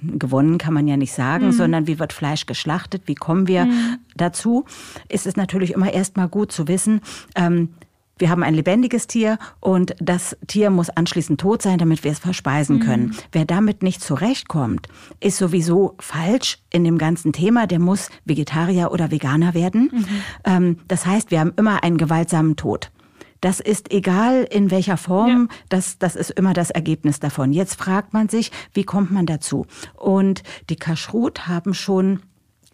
gewonnen kann man ja nicht sagen, mhm. sondern wie wird Fleisch geschlachtet, wie kommen wir mhm. dazu, ist es natürlich immer erstmal gut zu wissen, ähm, wir haben ein lebendiges Tier und das Tier muss anschließend tot sein, damit wir es verspeisen mhm. können. Wer damit nicht zurechtkommt, ist sowieso falsch in dem ganzen Thema, der muss Vegetarier oder Veganer werden. Mhm. Ähm, das heißt, wir haben immer einen gewaltsamen Tod. Das ist egal in welcher Form, ja. das, das ist immer das Ergebnis davon. Jetzt fragt man sich, wie kommt man dazu? Und die Kashrut haben schon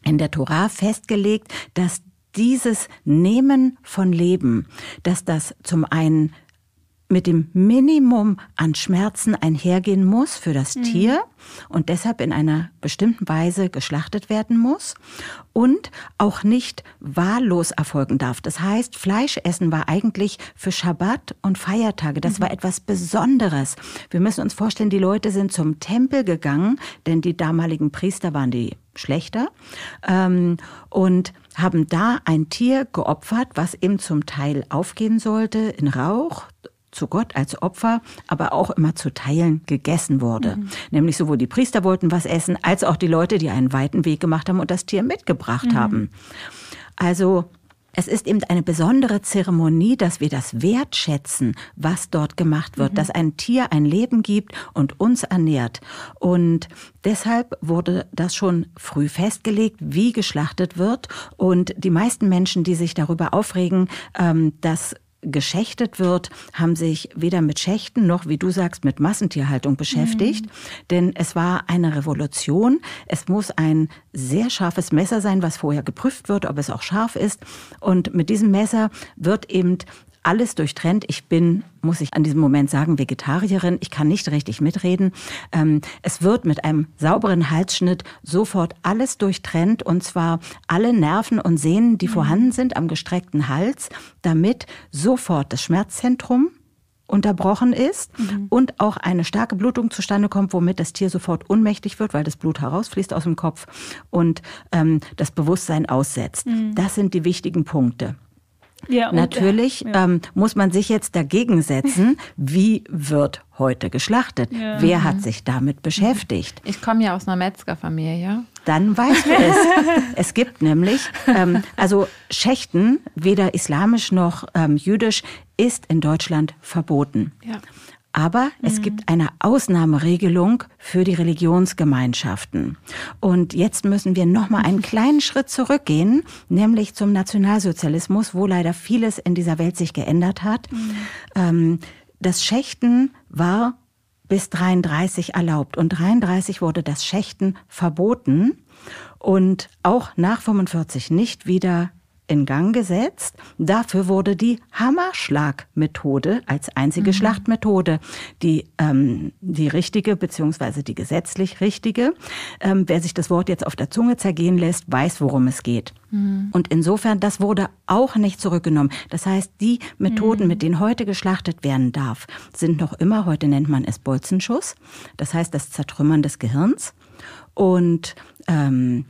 in der Tora festgelegt, dass dieses Nehmen von Leben, dass das zum einen mit dem Minimum an Schmerzen einhergehen muss für das mhm. Tier und deshalb in einer bestimmten Weise geschlachtet werden muss und auch nicht wahllos erfolgen darf. Das heißt, Fleischessen war eigentlich für Schabbat und Feiertage. Das mhm. war etwas Besonderes. Wir müssen uns vorstellen, die Leute sind zum Tempel gegangen, denn die damaligen Priester waren die schlechter ähm, und haben da ein Tier geopfert, was eben zum Teil aufgehen sollte in Rauch zu Gott als Opfer, aber auch immer zu Teilen gegessen wurde. Mhm. Nämlich sowohl die Priester wollten was essen, als auch die Leute, die einen weiten Weg gemacht haben und das Tier mitgebracht mhm. haben. Also es ist eben eine besondere Zeremonie, dass wir das wertschätzen, was dort gemacht wird, mhm. dass ein Tier ein Leben gibt und uns ernährt. Und deshalb wurde das schon früh festgelegt, wie geschlachtet wird. Und die meisten Menschen, die sich darüber aufregen, ähm, dass geschächtet wird, haben sich weder mit Schächten noch, wie du sagst, mit Massentierhaltung beschäftigt. Mhm. Denn es war eine Revolution. Es muss ein sehr scharfes Messer sein, was vorher geprüft wird, ob es auch scharf ist. Und mit diesem Messer wird eben alles durchtrennt. Ich bin, muss ich an diesem Moment sagen, Vegetarierin. Ich kann nicht richtig mitreden. Ähm, es wird mit einem sauberen Halsschnitt sofort alles durchtrennt und zwar alle Nerven und Sehnen, die mhm. vorhanden sind am gestreckten Hals, damit sofort das Schmerzzentrum unterbrochen ist mhm. und auch eine starke Blutung zustande kommt, womit das Tier sofort ohnmächtig wird, weil das Blut herausfließt aus dem Kopf und ähm, das Bewusstsein aussetzt. Mhm. Das sind die wichtigen Punkte. Ja, äh, Natürlich ja. ähm, muss man sich jetzt dagegen setzen, (laughs) wie wird heute geschlachtet? Ja. Wer hat sich damit beschäftigt? Ich komme ja aus einer Metzgerfamilie. Dann weißt du es. (laughs) es gibt nämlich, ähm, also Schächten, weder islamisch noch ähm, jüdisch, ist in Deutschland verboten. Ja. Aber mhm. es gibt mhm. eine Ausnahmeregelung für die Religionsgemeinschaften. Und jetzt müssen wir nochmal einen kleinen (laughs) Schritt zurückgehen, nämlich zum Nationalsozialismus, wo leider vieles in dieser Welt sich geändert hat. Mhm. Ähm, das Schächten war bis 33 erlaubt und 33 wurde das Schächten verboten und auch nach 45 nicht wieder in Gang gesetzt. Dafür wurde die Hammerschlagmethode als einzige mhm. Schlachtmethode die, ähm, die richtige beziehungsweise die gesetzlich richtige. Ähm, wer sich das Wort jetzt auf der Zunge zergehen lässt, weiß, worum es geht. Mhm. Und insofern, das wurde auch nicht zurückgenommen. Das heißt, die Methoden, mhm. mit denen heute geschlachtet werden darf, sind noch immer, heute nennt man es Bolzenschuss, das heißt das Zertrümmern des Gehirns und ähm,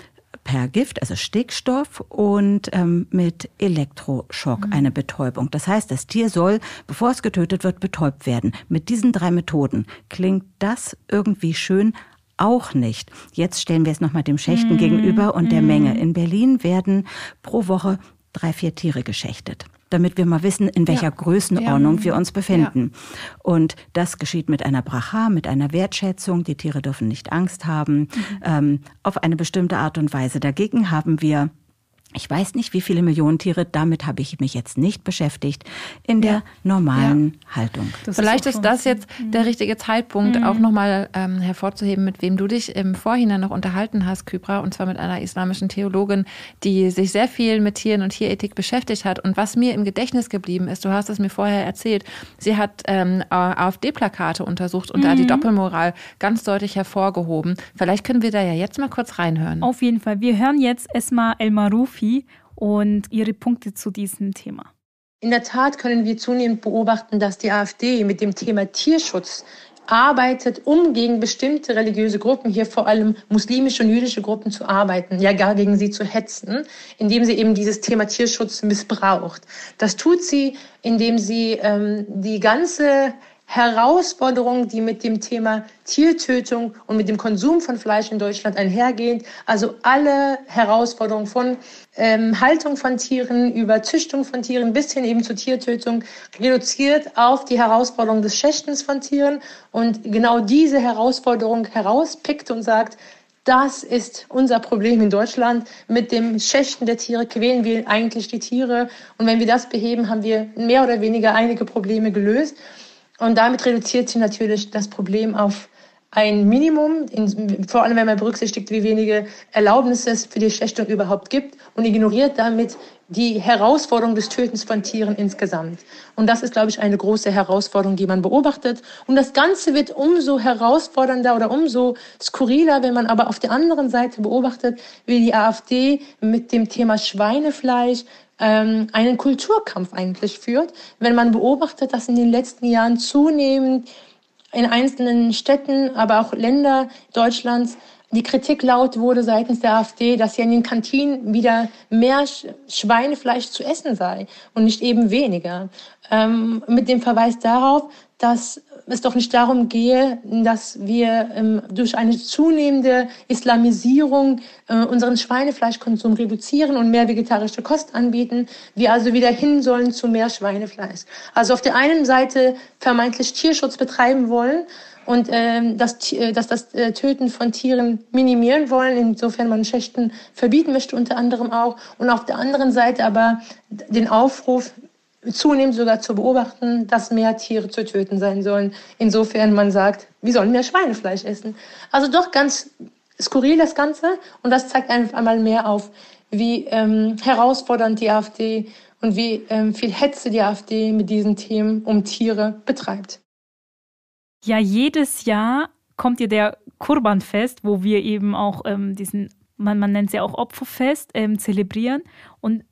per Gift, also Stickstoff und ähm, mit Elektroschock mhm. eine Betäubung. Das heißt, das Tier soll, bevor es getötet wird, betäubt werden. Mit diesen drei Methoden klingt das irgendwie schön, auch nicht. Jetzt stellen wir es nochmal dem Schächten mmh, gegenüber und der Menge. Mhm. In Berlin werden pro Woche drei, vier Tiere geschächtet damit wir mal wissen, in welcher ja. Größenordnung ja. wir uns befinden. Ja. Und das geschieht mit einer Bracha, mit einer Wertschätzung. Die Tiere dürfen nicht Angst haben. Mhm. Ähm, auf eine bestimmte Art und Weise. Dagegen haben wir ich weiß nicht, wie viele Millionen Tiere, damit habe ich mich jetzt nicht beschäftigt, in ja. der normalen ja. Haltung. Das Vielleicht ist, ist das jetzt mhm. der richtige Zeitpunkt, mhm. auch nochmal ähm, hervorzuheben, mit wem du dich im Vorhinein noch unterhalten hast, Kybra, und zwar mit einer islamischen Theologin, die sich sehr viel mit Tieren und Tierethik beschäftigt hat. Und was mir im Gedächtnis geblieben ist, du hast es mir vorher erzählt, sie hat ähm, AfD-Plakate untersucht und mhm. da die mhm. Doppelmoral ganz deutlich hervorgehoben. Vielleicht können wir da ja jetzt mal kurz reinhören. Auf jeden Fall. Wir hören jetzt Esma El-Maruf Therapie und Ihre Punkte zu diesem Thema. In der Tat können wir zunehmend beobachten, dass die AfD mit dem Thema Tierschutz arbeitet, um gegen bestimmte religiöse Gruppen, hier vor allem muslimische und jüdische Gruppen zu arbeiten, ja gar gegen sie zu hetzen, indem sie eben dieses Thema Tierschutz missbraucht. Das tut sie, indem sie ähm, die ganze Herausforderungen, die mit dem Thema Tiertötung und mit dem Konsum von Fleisch in Deutschland einhergehen. Also alle Herausforderungen von ähm, Haltung von Tieren über Züchtung von Tieren bis hin eben zur Tiertötung reduziert auf die Herausforderung des Schächtens von Tieren und genau diese Herausforderung herauspickt und sagt, das ist unser Problem in Deutschland. Mit dem Schächten der Tiere quälen wir eigentlich die Tiere. Und wenn wir das beheben, haben wir mehr oder weniger einige Probleme gelöst. Und damit reduziert sie natürlich das Problem auf ein Minimum, in, vor allem wenn man berücksichtigt, wie wenige Erlaubnisse es für die Schächtung überhaupt gibt und ignoriert damit die Herausforderung des Tötens von Tieren insgesamt. Und das ist, glaube ich, eine große Herausforderung, die man beobachtet. Und das Ganze wird umso herausfordernder oder umso skurriler, wenn man aber auf der anderen Seite beobachtet, wie die AfD mit dem Thema Schweinefleisch, ähm, einen Kulturkampf eigentlich führt, wenn man beobachtet, dass in den letzten Jahren zunehmend in einzelnen Städten, aber auch Länder Deutschlands die Kritik laut wurde seitens der AfD, dass hier in den Kantinen wieder mehr Schweinefleisch zu essen sei und nicht eben weniger. Ähm, mit dem Verweis darauf, dass es doch nicht darum gehe, dass wir ähm, durch eine zunehmende Islamisierung äh, unseren Schweinefleischkonsum reduzieren und mehr vegetarische Kost anbieten, wir also wieder hin sollen zu mehr Schweinefleisch. Also auf der einen Seite vermeintlich Tierschutz betreiben wollen und ähm, dass, äh, dass das äh, Töten von Tieren minimieren wollen, insofern man Schächten verbieten möchte unter anderem auch und auf der anderen Seite aber den Aufruf zunehmend sogar zu beobachten, dass mehr Tiere zu töten sein sollen. Insofern man sagt, wir sollen mehr Schweinefleisch essen. Also doch ganz skurril das Ganze und das zeigt einfach einmal mehr auf, wie ähm, herausfordernd die AfD und wie ähm, viel Hetze die AfD mit diesen Themen um Tiere betreibt. Ja, jedes Jahr kommt ja der Kurbanfest, wo wir eben auch ähm, diesen, man, man nennt sie ja auch Opferfest, ähm, zelebrieren und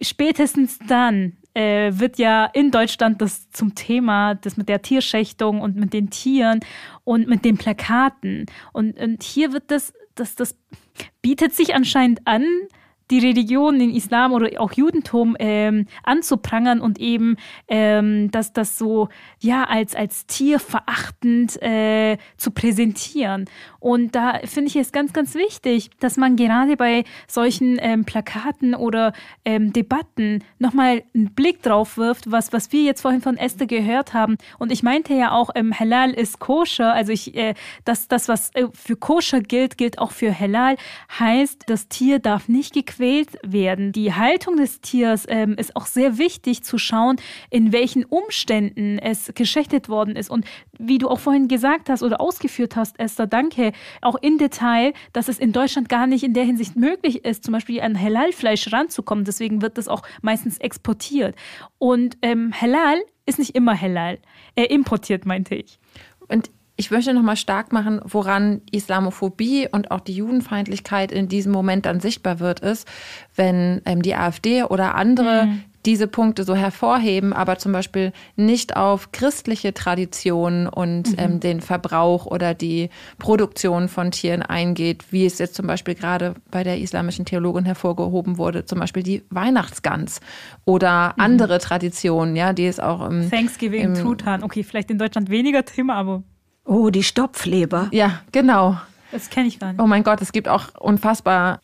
spätestens dann äh, wird ja in Deutschland das zum Thema, das mit der Tierschächtung und mit den Tieren und mit den Plakaten. Und, und hier wird das, das, das bietet sich anscheinend an, die Religion, den Islam oder auch Judentum ähm, anzuprangern und eben, ähm, dass das so ja als, als tierverachtend äh, zu präsentieren. Und da finde ich es ganz, ganz wichtig, dass man gerade bei solchen ähm, Plakaten oder ähm, Debatten nochmal einen Blick drauf wirft, was, was wir jetzt vorhin von Esther gehört haben. Und ich meinte ja auch, ähm, Halal ist koscher. Also ich, äh, das, das, was äh, für koscher gilt, gilt auch für Halal. Heißt, das Tier darf nicht gequält gequält werden. Die Haltung des Tiers ähm, ist auch sehr wichtig zu schauen, in welchen Umständen es geschächtet worden ist. Und wie du auch vorhin gesagt hast oder ausgeführt hast, Esther, danke, auch in Detail, dass es in Deutschland gar nicht in der Hinsicht möglich ist, zum Beispiel an Halal-Fleisch ranzukommen. Deswegen wird das auch meistens exportiert. Und ähm, Halal ist nicht immer Halal. Äh, importiert, meinte ich. Und ich möchte nochmal stark machen, woran Islamophobie und auch die Judenfeindlichkeit in diesem Moment dann sichtbar wird, ist, wenn ähm, die AfD oder andere mhm. diese Punkte so hervorheben, aber zum Beispiel nicht auf christliche Traditionen und mhm. ähm, den Verbrauch oder die Produktion von Tieren eingeht, wie es jetzt zum Beispiel gerade bei der islamischen Theologin hervorgehoben wurde, zum Beispiel die Weihnachtsgans oder mhm. andere Traditionen, ja, die es auch im Thanksgiving, im, Truthahn. Okay, vielleicht in Deutschland weniger Thema, aber Oh, die Stopfleber. Ja, genau. Das kenne ich gar nicht. Oh mein Gott, es gibt auch unfassbar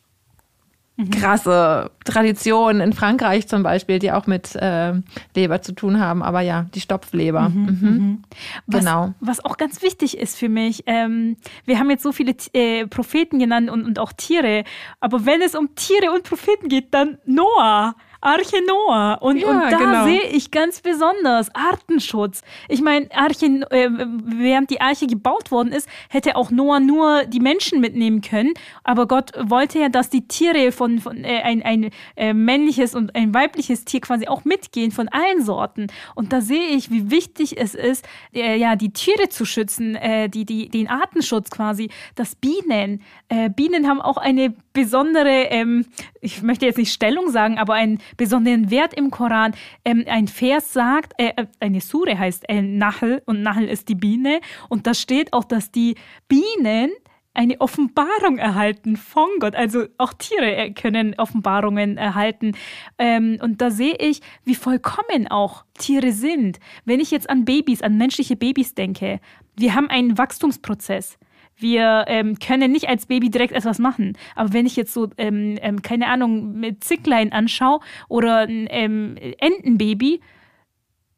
mhm. krasse Traditionen in Frankreich zum Beispiel, die auch mit äh, Leber zu tun haben. Aber ja, die Stopfleber. Mhm, mhm, mhm. Was, genau. Was auch ganz wichtig ist für mich, ähm, wir haben jetzt so viele äh, Propheten genannt und, und auch Tiere. Aber wenn es um Tiere und Propheten geht, dann Noah. Arche Noah. Und, ja, und da genau. sehe ich ganz besonders Artenschutz. Ich meine, äh, während die Arche gebaut worden ist, hätte auch Noah nur die Menschen mitnehmen können. Aber Gott wollte ja, dass die Tiere von, von äh, ein, ein äh, männliches und ein weibliches Tier quasi auch mitgehen von allen Sorten. Und da sehe ich, wie wichtig es ist, äh, ja, die Tiere zu schützen, äh, die, die, den Artenschutz quasi, das Bienen. Äh, Bienen haben auch eine besondere, ähm, ich möchte jetzt nicht Stellung sagen, aber ein besonderen Wert im Koran. Ähm, ein Vers sagt, äh, äh eine Sure heißt äh, Nachel und Nachel ist die Biene und da steht auch, dass die Bienen eine Offenbarung erhalten von Gott. Also auch Tiere äh, können Offenbarungen erhalten. Ähm, und da sehe ich, wie vollkommen auch Tiere sind. Wenn ich jetzt an Babys, an menschliche Babys denke, wir haben einen Wachstumsprozess wir ähm, können nicht als Baby direkt etwas machen. Aber wenn ich jetzt so, ähm, ähm, keine Ahnung, mit Zicklein anschaue oder ein ähm, Entenbaby,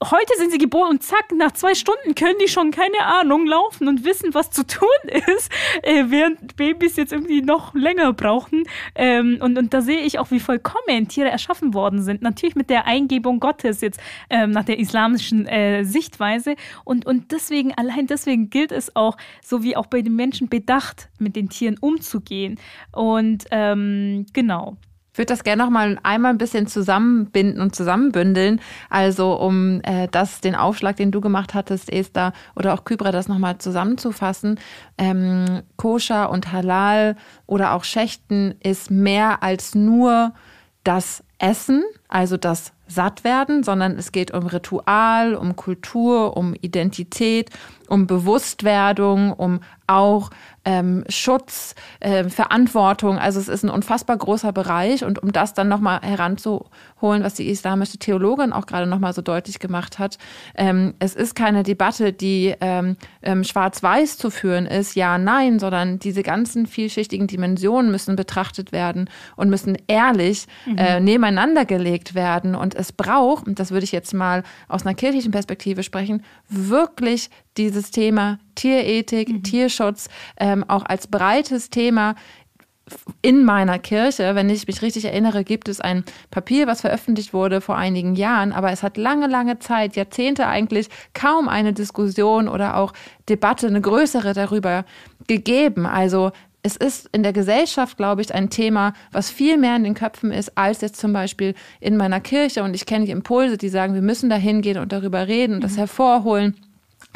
heute sind sie geboren und zack, nach zwei Stunden können die schon, keine Ahnung, laufen und wissen, was zu tun (laughs) ist, äh, während Babys jetzt irgendwie noch länger brauchen. Ähm, und, und da sehe ich auch, wie vollkommen Tiere erschaffen worden sind. Natürlich mit der Eingebung Gottes jetzt ähm, nach der islamischen äh, Sichtweise. Und, und deswegen, allein deswegen gilt es auch, so wie auch bei den Menschen bedacht, mit den Tieren umzugehen. Und ähm, genau würde das gerne nochmal einmal ein bisschen zusammenbinden und zusammenbündeln. Also um äh, das, den Aufschlag, den du gemacht hattest, Esther, oder auch Kybra, das nochmal zusammenzufassen. Ähm, Koscher und Halal oder auch Schächten ist mehr als nur das Essen, also das Sattwerden, sondern es geht um Ritual, um Kultur, um Identität, um Bewusstwerdung, um auch ähm, Schutz, äh, Verantwortung. Also es ist ein unfassbar großer Bereich. Und um das dann nochmal heranzuholen, was die islamische Theologin auch gerade nochmal so deutlich gemacht hat, ähm, es ist keine Debatte, die ähm, ähm schwarz-weiß zu führen ist, ja, nein, sondern diese ganzen vielschichtigen Dimensionen müssen betrachtet werden und müssen ehrlich äh, mhm. äh, nebeneinander gelegt werden. Und es braucht, und das würde ich jetzt mal aus einer kirchlichen Perspektive sprechen, wirklich dieses Thema Tierethik, mhm. Tierschutz ähm, auch als breites Thema in meiner Kirche, wenn ich mich richtig erinnere, gibt es ein Papier, was veröffentlicht wurde vor einigen Jahren, aber es hat lange, lange Zeit, Jahrzehnte eigentlich, kaum eine Diskussion oder auch Debatte, eine größere darüber gegeben. Also es ist in der Gesellschaft, glaube ich, ein Thema, was viel mehr in den Köpfen ist, als jetzt zum Beispiel in meiner Kirche. Und ich kenne die Impulse, die sagen, wir müssen da hingehen und darüber reden und das mhm. hervorholen.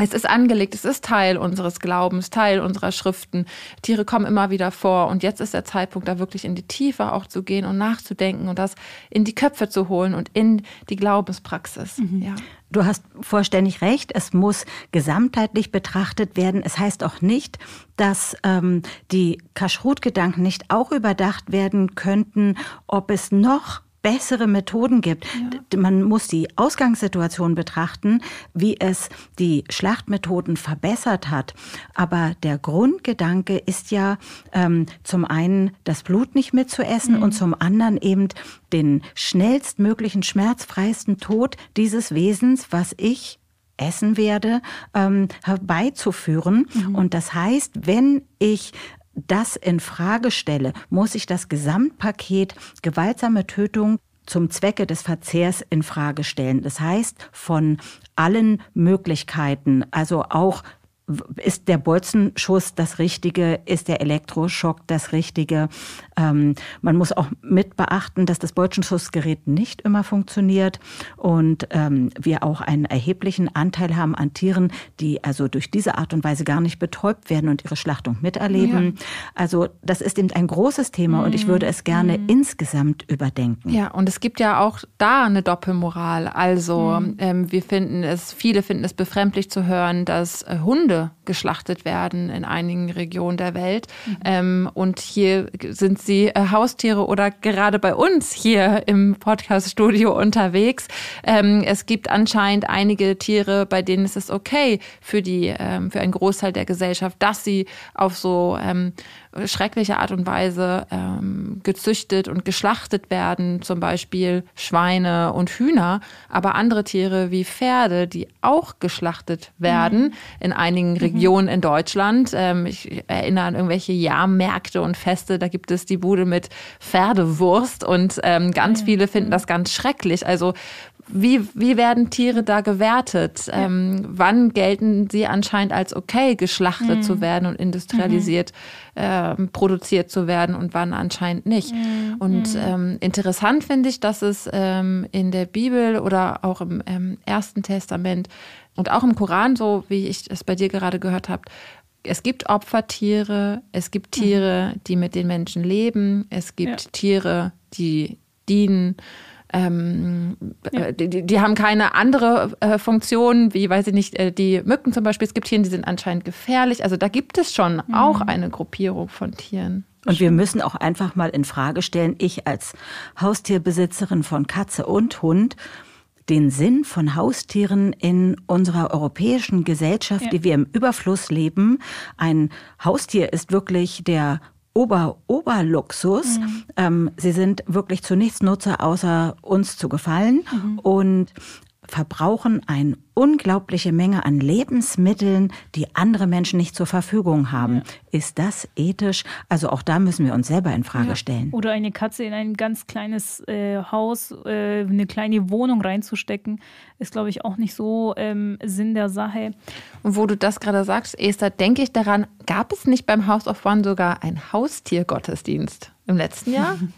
Es ist angelegt, es ist Teil unseres Glaubens, Teil unserer Schriften. Tiere kommen immer wieder vor und jetzt ist der Zeitpunkt, da wirklich in die Tiefe auch zu gehen und nachzudenken und das in die Köpfe zu holen und in die Glaubenspraxis. Mhm. Ja. Du hast vollständig recht, es muss gesamtheitlich betrachtet werden. Es heißt auch nicht, dass ähm, die Kashrut-Gedanken nicht auch überdacht werden könnten, ob es noch bessere Methoden gibt. Ja. Man muss die Ausgangssituation betrachten, wie es die Schlachtmethoden verbessert hat. Aber der Grundgedanke ist ja ähm, zum einen das Blut nicht mitzuessen mhm. und zum anderen eben den schnellstmöglichen, schmerzfreisten Tod dieses Wesens, was ich essen werde, ähm, herbeizuführen. Mhm. Und das heißt, wenn ich das in Frage stelle, muss ich das Gesamtpaket gewaltsame Tötung zum Zwecke des Verzehrs in Frage stellen. Das heißt, von allen Möglichkeiten, also auch ist der Bolzenschuss das Richtige? Ist der Elektroschock das Richtige? Ähm, man muss auch mit beachten, dass das Bolzenschussgerät nicht immer funktioniert und ähm, wir auch einen erheblichen Anteil haben an Tieren, die also durch diese Art und Weise gar nicht betäubt werden und ihre Schlachtung miterleben. Ja. Also das ist eben ein großes Thema mhm. und ich würde es mhm. gerne mhm. insgesamt überdenken. Ja, und es gibt ja auch da eine Doppelmoral. Also mhm. ähm, wir finden es, viele finden es befremdlich zu hören, dass äh, Hunde geschlachtet werden in einigen Regionen der Welt. Mhm. Ähm, und hier sind sie äh, Haustiere oder gerade bei uns hier im Podcast-Studio unterwegs. Ähm, es gibt anscheinend einige Tiere, bei denen es ist okay für die, ähm, für einen Großteil der Gesellschaft, dass sie auf so ähm, schreckliche Art und Weise ähm, gezüchtet und geschlachtet werden, zum Beispiel Schweine und Hühner, aber andere Tiere wie Pferde, die auch geschlachtet mhm. werden mhm. in einigen mhm. Regionen mhm. in Deutschland. Ähm, ich erinnere an irgendwelche Jahrmärkte und Feste, da gibt es die Bude mit Pferdewurst und ähm, ganz mhm. viele finden das ganz schrecklich. Also wie, wie werden Tiere da gewertet? Ja. Ähm, wann gelten sie anscheinend als okay, geschlachtet mhm. zu werden und industrialisiert mhm. ähm, produziert zu werden und wann anscheinend nicht? Mhm. Und mhm. ähm, interessant finde ich, dass es ähm, in der Bibel oder auch im ähm, Ersten Testament und auch im Koran, so wie ich es bei dir gerade gehört habe, es gibt Opfertiere, es gibt mhm. Tiere, die mit den Menschen leben, es gibt ja. Tiere, die dienen ähm, äh, ja. die, die, haben keine andere äh, Funktion, wie, weiß ich nicht, äh, die Mücken zum Beispiel. Es gibt Tiere, die sind anscheinend gefährlich. Also da gibt es schon mhm. auch eine Gruppierung von Tieren. Und wir müssen auch einfach mal in Frage stellen, ich als Haustierbesitzerin von Katze und Hund, den Sinn von Haustieren in unserer europäischen Gesellschaft, ja. die wir im Überfluss leben. Ein Haustier ist wirklich der Ober, Oberluxus. Mhm. Ähm, sie sind wirklich zu nichts Nutzer, außer uns zu gefallen. Mhm. Und verbrauchen eine unglaubliche Menge an Lebensmitteln, die andere Menschen nicht zur Verfügung haben. Ja. Ist das ethisch? Also auch da müssen wir uns selber in Frage ja. stellen. Oder eine Katze in ein ganz kleines äh, Haus, äh, eine kleine Wohnung reinzustecken, ist, glaube ich, auch nicht so ähm, Sinn der Sache. Und wo du das gerade sagst, Esther, denke ich daran, gab es nicht beim House of One sogar einen Haustiergottesdienst im letzten Jahr? (laughs)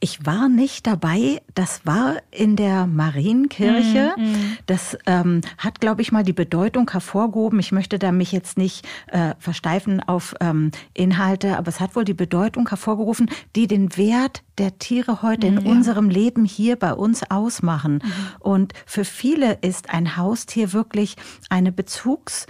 Ich war nicht dabei. Das war in der Marienkirche. Mm, mm. Das ähm, hat, glaube ich, mal die Bedeutung hervorgehoben. Ich möchte da mich jetzt nicht äh, versteifen auf ähm, Inhalte, aber es hat wohl die Bedeutung hervorgerufen, die den Wert der Tiere heute in mhm, ja. unserem Leben hier bei uns ausmachen. Mhm. Und für viele ist ein Haustier wirklich eine Bezugs-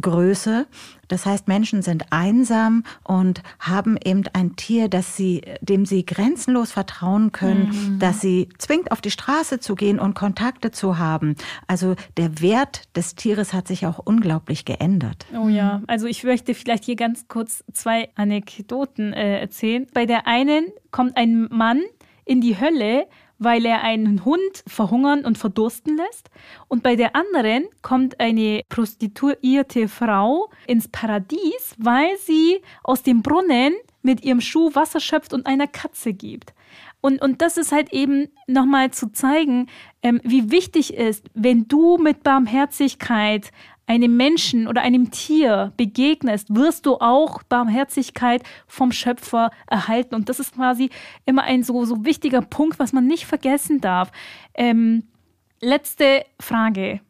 Größe. Das heißt, Menschen sind einsam und haben eben ein Tier, das sie, dem sie grenzenlos vertrauen können, mhm. dass sie zwingt, auf die Straße zu gehen und Kontakte zu haben. Also der Wert des Tieres hat sich auch unglaublich geändert. Oh ja, also ich möchte vielleicht hier ganz kurz zwei Anekdoten äh, erzählen. Bei der einen kommt ein Mann in die Hölle, weil er einen Hund verhungern und verdursten lässt. Und bei der anderen kommt eine prostituierte Frau ins Paradies, weil sie aus dem Brunnen mit ihrem Schuh Wasser schöpft und einer Katze gibt. Und, und das ist halt eben nochmal zu zeigen, ähm, wie wichtig ist, wenn du mit Barmherzigkeit einem Menschen oder einem Tier begegnest, wirst du auch Barmherzigkeit vom Schöpfer erhalten. Und das ist quasi immer ein so, so wichtiger Punkt, was man nicht vergessen darf. Ähm, letzte Frage.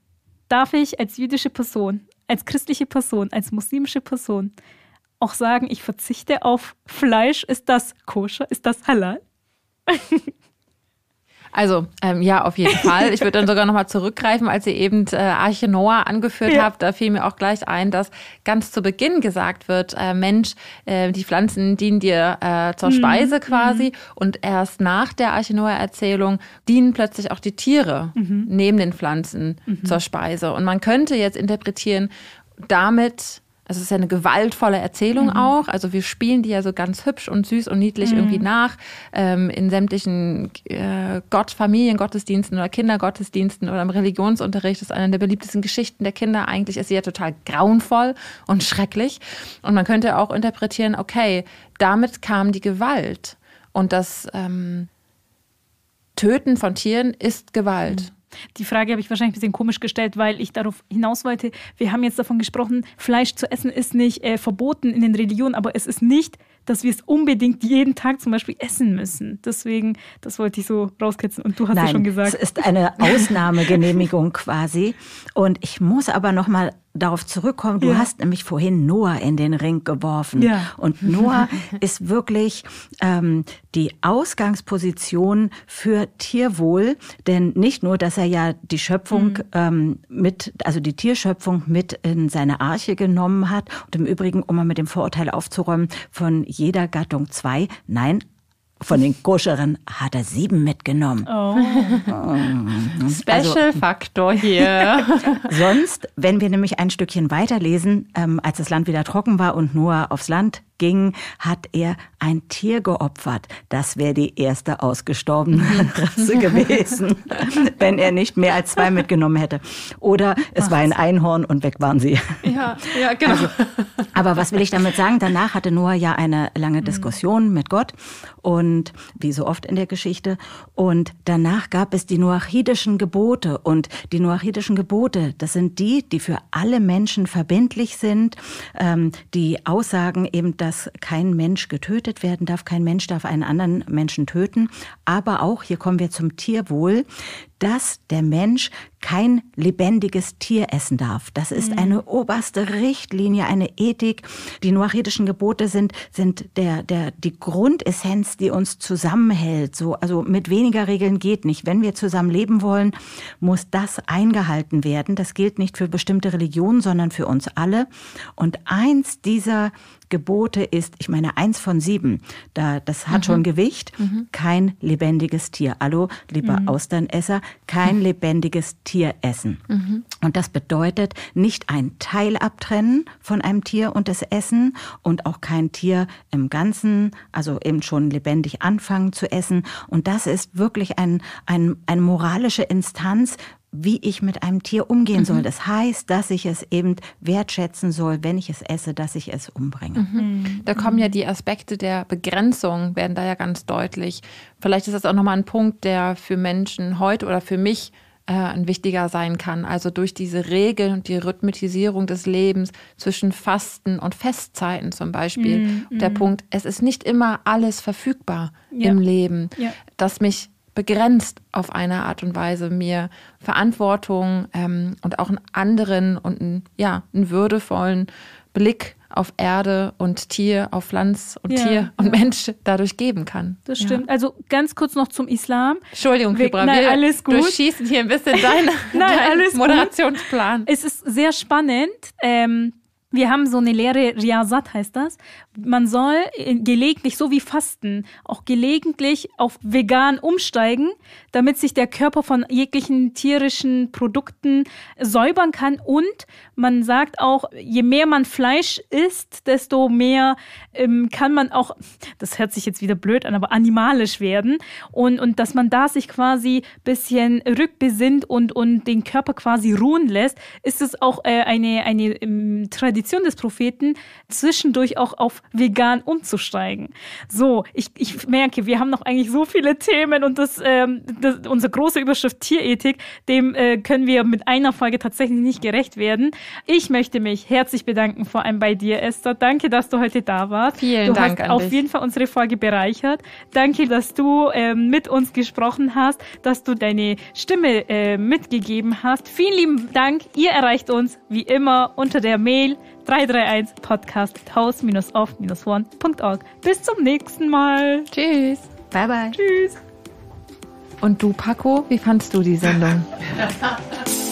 Darf ich als jüdische Person, als christliche Person, als muslimische Person auch sagen, ich verzichte auf Fleisch? Ist das koscher? Ist das halal? (laughs) Also, ähm, ja, auf jeden Fall. Ich würde dann (laughs) sogar nochmal zurückgreifen, als ihr eben äh, Arche Noah angeführt ja. habt. Da fiel mir auch gleich ein, dass ganz zu Beginn gesagt wird, äh, Mensch, äh, die Pflanzen dienen dir äh, zur mhm. Speise quasi. Mhm. Und erst nach der Arche Noah-Erzählung dienen plötzlich auch die Tiere mhm. neben den Pflanzen mhm. zur Speise. Und man könnte jetzt interpretieren, damit also es ist ja eine gewaltvolle Erzählung mhm. auch. Also wir spielen die ja so ganz hübsch und süß und niedlich mhm. irgendwie nach ähm, in sämtlichen äh, Gott, Familiengottesdiensten oder Kindergottesdiensten oder im Religionsunterricht. Das ist eine der beliebtesten Geschichten der Kinder eigentlich. Ist sie ja total grauenvoll und schrecklich. Und man könnte auch interpretieren, okay, damit kam die Gewalt und das ähm, Töten von Tieren ist Gewalt. Mhm. Die Frage habe ich wahrscheinlich ein bisschen komisch gestellt, weil ich darauf hinaus wollte. Wir haben jetzt davon gesprochen, Fleisch zu essen ist nicht äh, verboten in den Religionen, aber es ist nicht, dass wir es unbedingt jeden Tag zum Beispiel essen müssen. Deswegen, das wollte ich so rauskitzeln Und du hast Nein, ja schon gesagt. Es ist eine Ausnahmegenehmigung (laughs) quasi. Und ich muss aber nochmal darauf zurückkommen. Du ja. hast nämlich vorhin Noah in den Ring geworfen. Ja. Und Noah (laughs) ist wirklich ähm, die Ausgangsposition für Tierwohl. Denn nicht nur, dass er ja die Schöpfung mhm. ähm, mit, also die Tierschöpfung mit in seine Arche genommen hat. Und im Übrigen, um mal mit dem Vorurteil aufzuräumen, von jeder Gattung zwei. Nein, von den koscheren hat er sieben mitgenommen. Oh. Oh. Special also, Faktor hier. (laughs) sonst, wenn wir nämlich ein Stückchen weiterlesen, ähm, als das Land wieder trocken war und Noah aufs Land ging, hat er ein Tier geopfert. Das wäre die erste ausgestorbene (laughs) Rasse gewesen, (laughs) wenn er nicht mehr als zwei mitgenommen hätte. Oder es war ein Einhorn und weg waren sie. Ja, ja genau. (laughs) Also, aber was will ich damit sagen? Danach hatte Noah ja eine lange mhm. Diskussion mhm. mit Gott und wie so oft in der Geschichte. Und danach gab es die noachidischen Gebote. Und die noachidischen Gebote, das sind die, die für alle Menschen verbindlich sind, ähm, die Aussagen eben, dass kein Mensch getötet werden darf, kein Mensch darf einen anderen Menschen töten. Aber auch, hier kommen wir zum Tierwohl, dass der Mensch kein lebendiges Tier essen darf. Das ist mhm. eine oberste Richtlinie, eine Ethik. Die noachiritischen Gebote sind, sind der, der, die Grundessenz, die uns zusammenhält. So, also mit weniger Regeln geht nicht. Wenn wir zusammen leben wollen, muss das eingehalten werden. Das gilt nicht für bestimmte Religionen, sondern für uns alle. Und eins dieser Gebote ist, ich meine, eins von sieben. Da, das hat mhm. schon Gewicht. Mhm. Kein lebendiges Tier. Hallo, lieber mhm. Austernesser, kein lebendiges Tier essen. Mhm. Und das bedeutet nicht ein Teil abtrennen von einem Tier und es essen und auch kein Tier im Ganzen, also eben schon lebendig anfangen zu essen. Und das ist wirklich ein, ein, eine moralische Instanz, wie ich mit einem Tier umgehen mhm. soll. Das heißt, dass ich es eben wertschätzen soll, wenn ich es esse, dass ich es umbringe. Mhm. mhm. Da kommen ja die Aspekte der Begrenzung, werden da ja ganz deutlich. Vielleicht ist das auch nochmal ein Punkt, der für Menschen heute oder für mich äh, ein wichtiger sein kann. Also durch diese Regeln und die Rhythmatisierung des Lebens zwischen Fasten und Festzeiten zum Beispiel. Mhm. der mhm. Punkt, es ist nicht immer alles verfügbar ja. im Leben, ja. dass mich begrenzt auf eine Art und Weise, mir Verantwortung ähm, und auch einen anderen und einen, ja, einen würdevollen Blick auf Erde und Tier, auf Pflanz und ja, Tier und Mensch dadurch geben kann. Das stimmt. Ja. Also ganz kurz noch zum Islam. Entschuldigung, Fibra, wir, nein, wir alles gut. durchschießen hier ein bisschen (laughs) deinen dein Moderationsplan. Gut. Es ist sehr spannend. Ähm, wir haben so eine Lehre, Riyasat heißt das. Man soll äh, gelegentlich, so wie Fasten, auch gelegentlich auf vegan umsteigen, damit sich der Körper von jeglichen tierischen Produkten säubern kann. Und man sagt auch, je mehr man Fleisch isst, desto mehr ähm, kann man auch, das hört sich jetzt wieder blöd an, aber animalisch werden. Und, und dass man da sich quasi ein bisschen rückbesinnt und, und den Körper quasi ruhen lässt, ist es auch äh, eine, eine ähm, Tradition Tradition des Propheten, zwischendurch auch auf vegan umzusteigen. So, ich, ich merke, wir haben noch eigentlich so viele Themen und das, ähm, das unsere große Überschrift Tierethik, dem äh, können wir mit einer Folge tatsächlich nicht gerecht werden. Ich möchte mich herzlich bedanken, vor allem bei dir, Esther. Danke, dass du heute da warst. Vielen du Dank. Du hast auf dich. jeden Fall unsere Folge bereichert. Danke, dass du ähm, mit uns gesprochen hast, dass du deine Stimme äh, mitgegeben hast. Vielen lieben Dank. Ihr erreicht uns wie immer unter der Mail 331 Podcast house-of-one.org. Bis zum nächsten Mal. Tschüss. Bye bye. Tschüss. Und du, Paco, wie fandst du die Sendung? (laughs)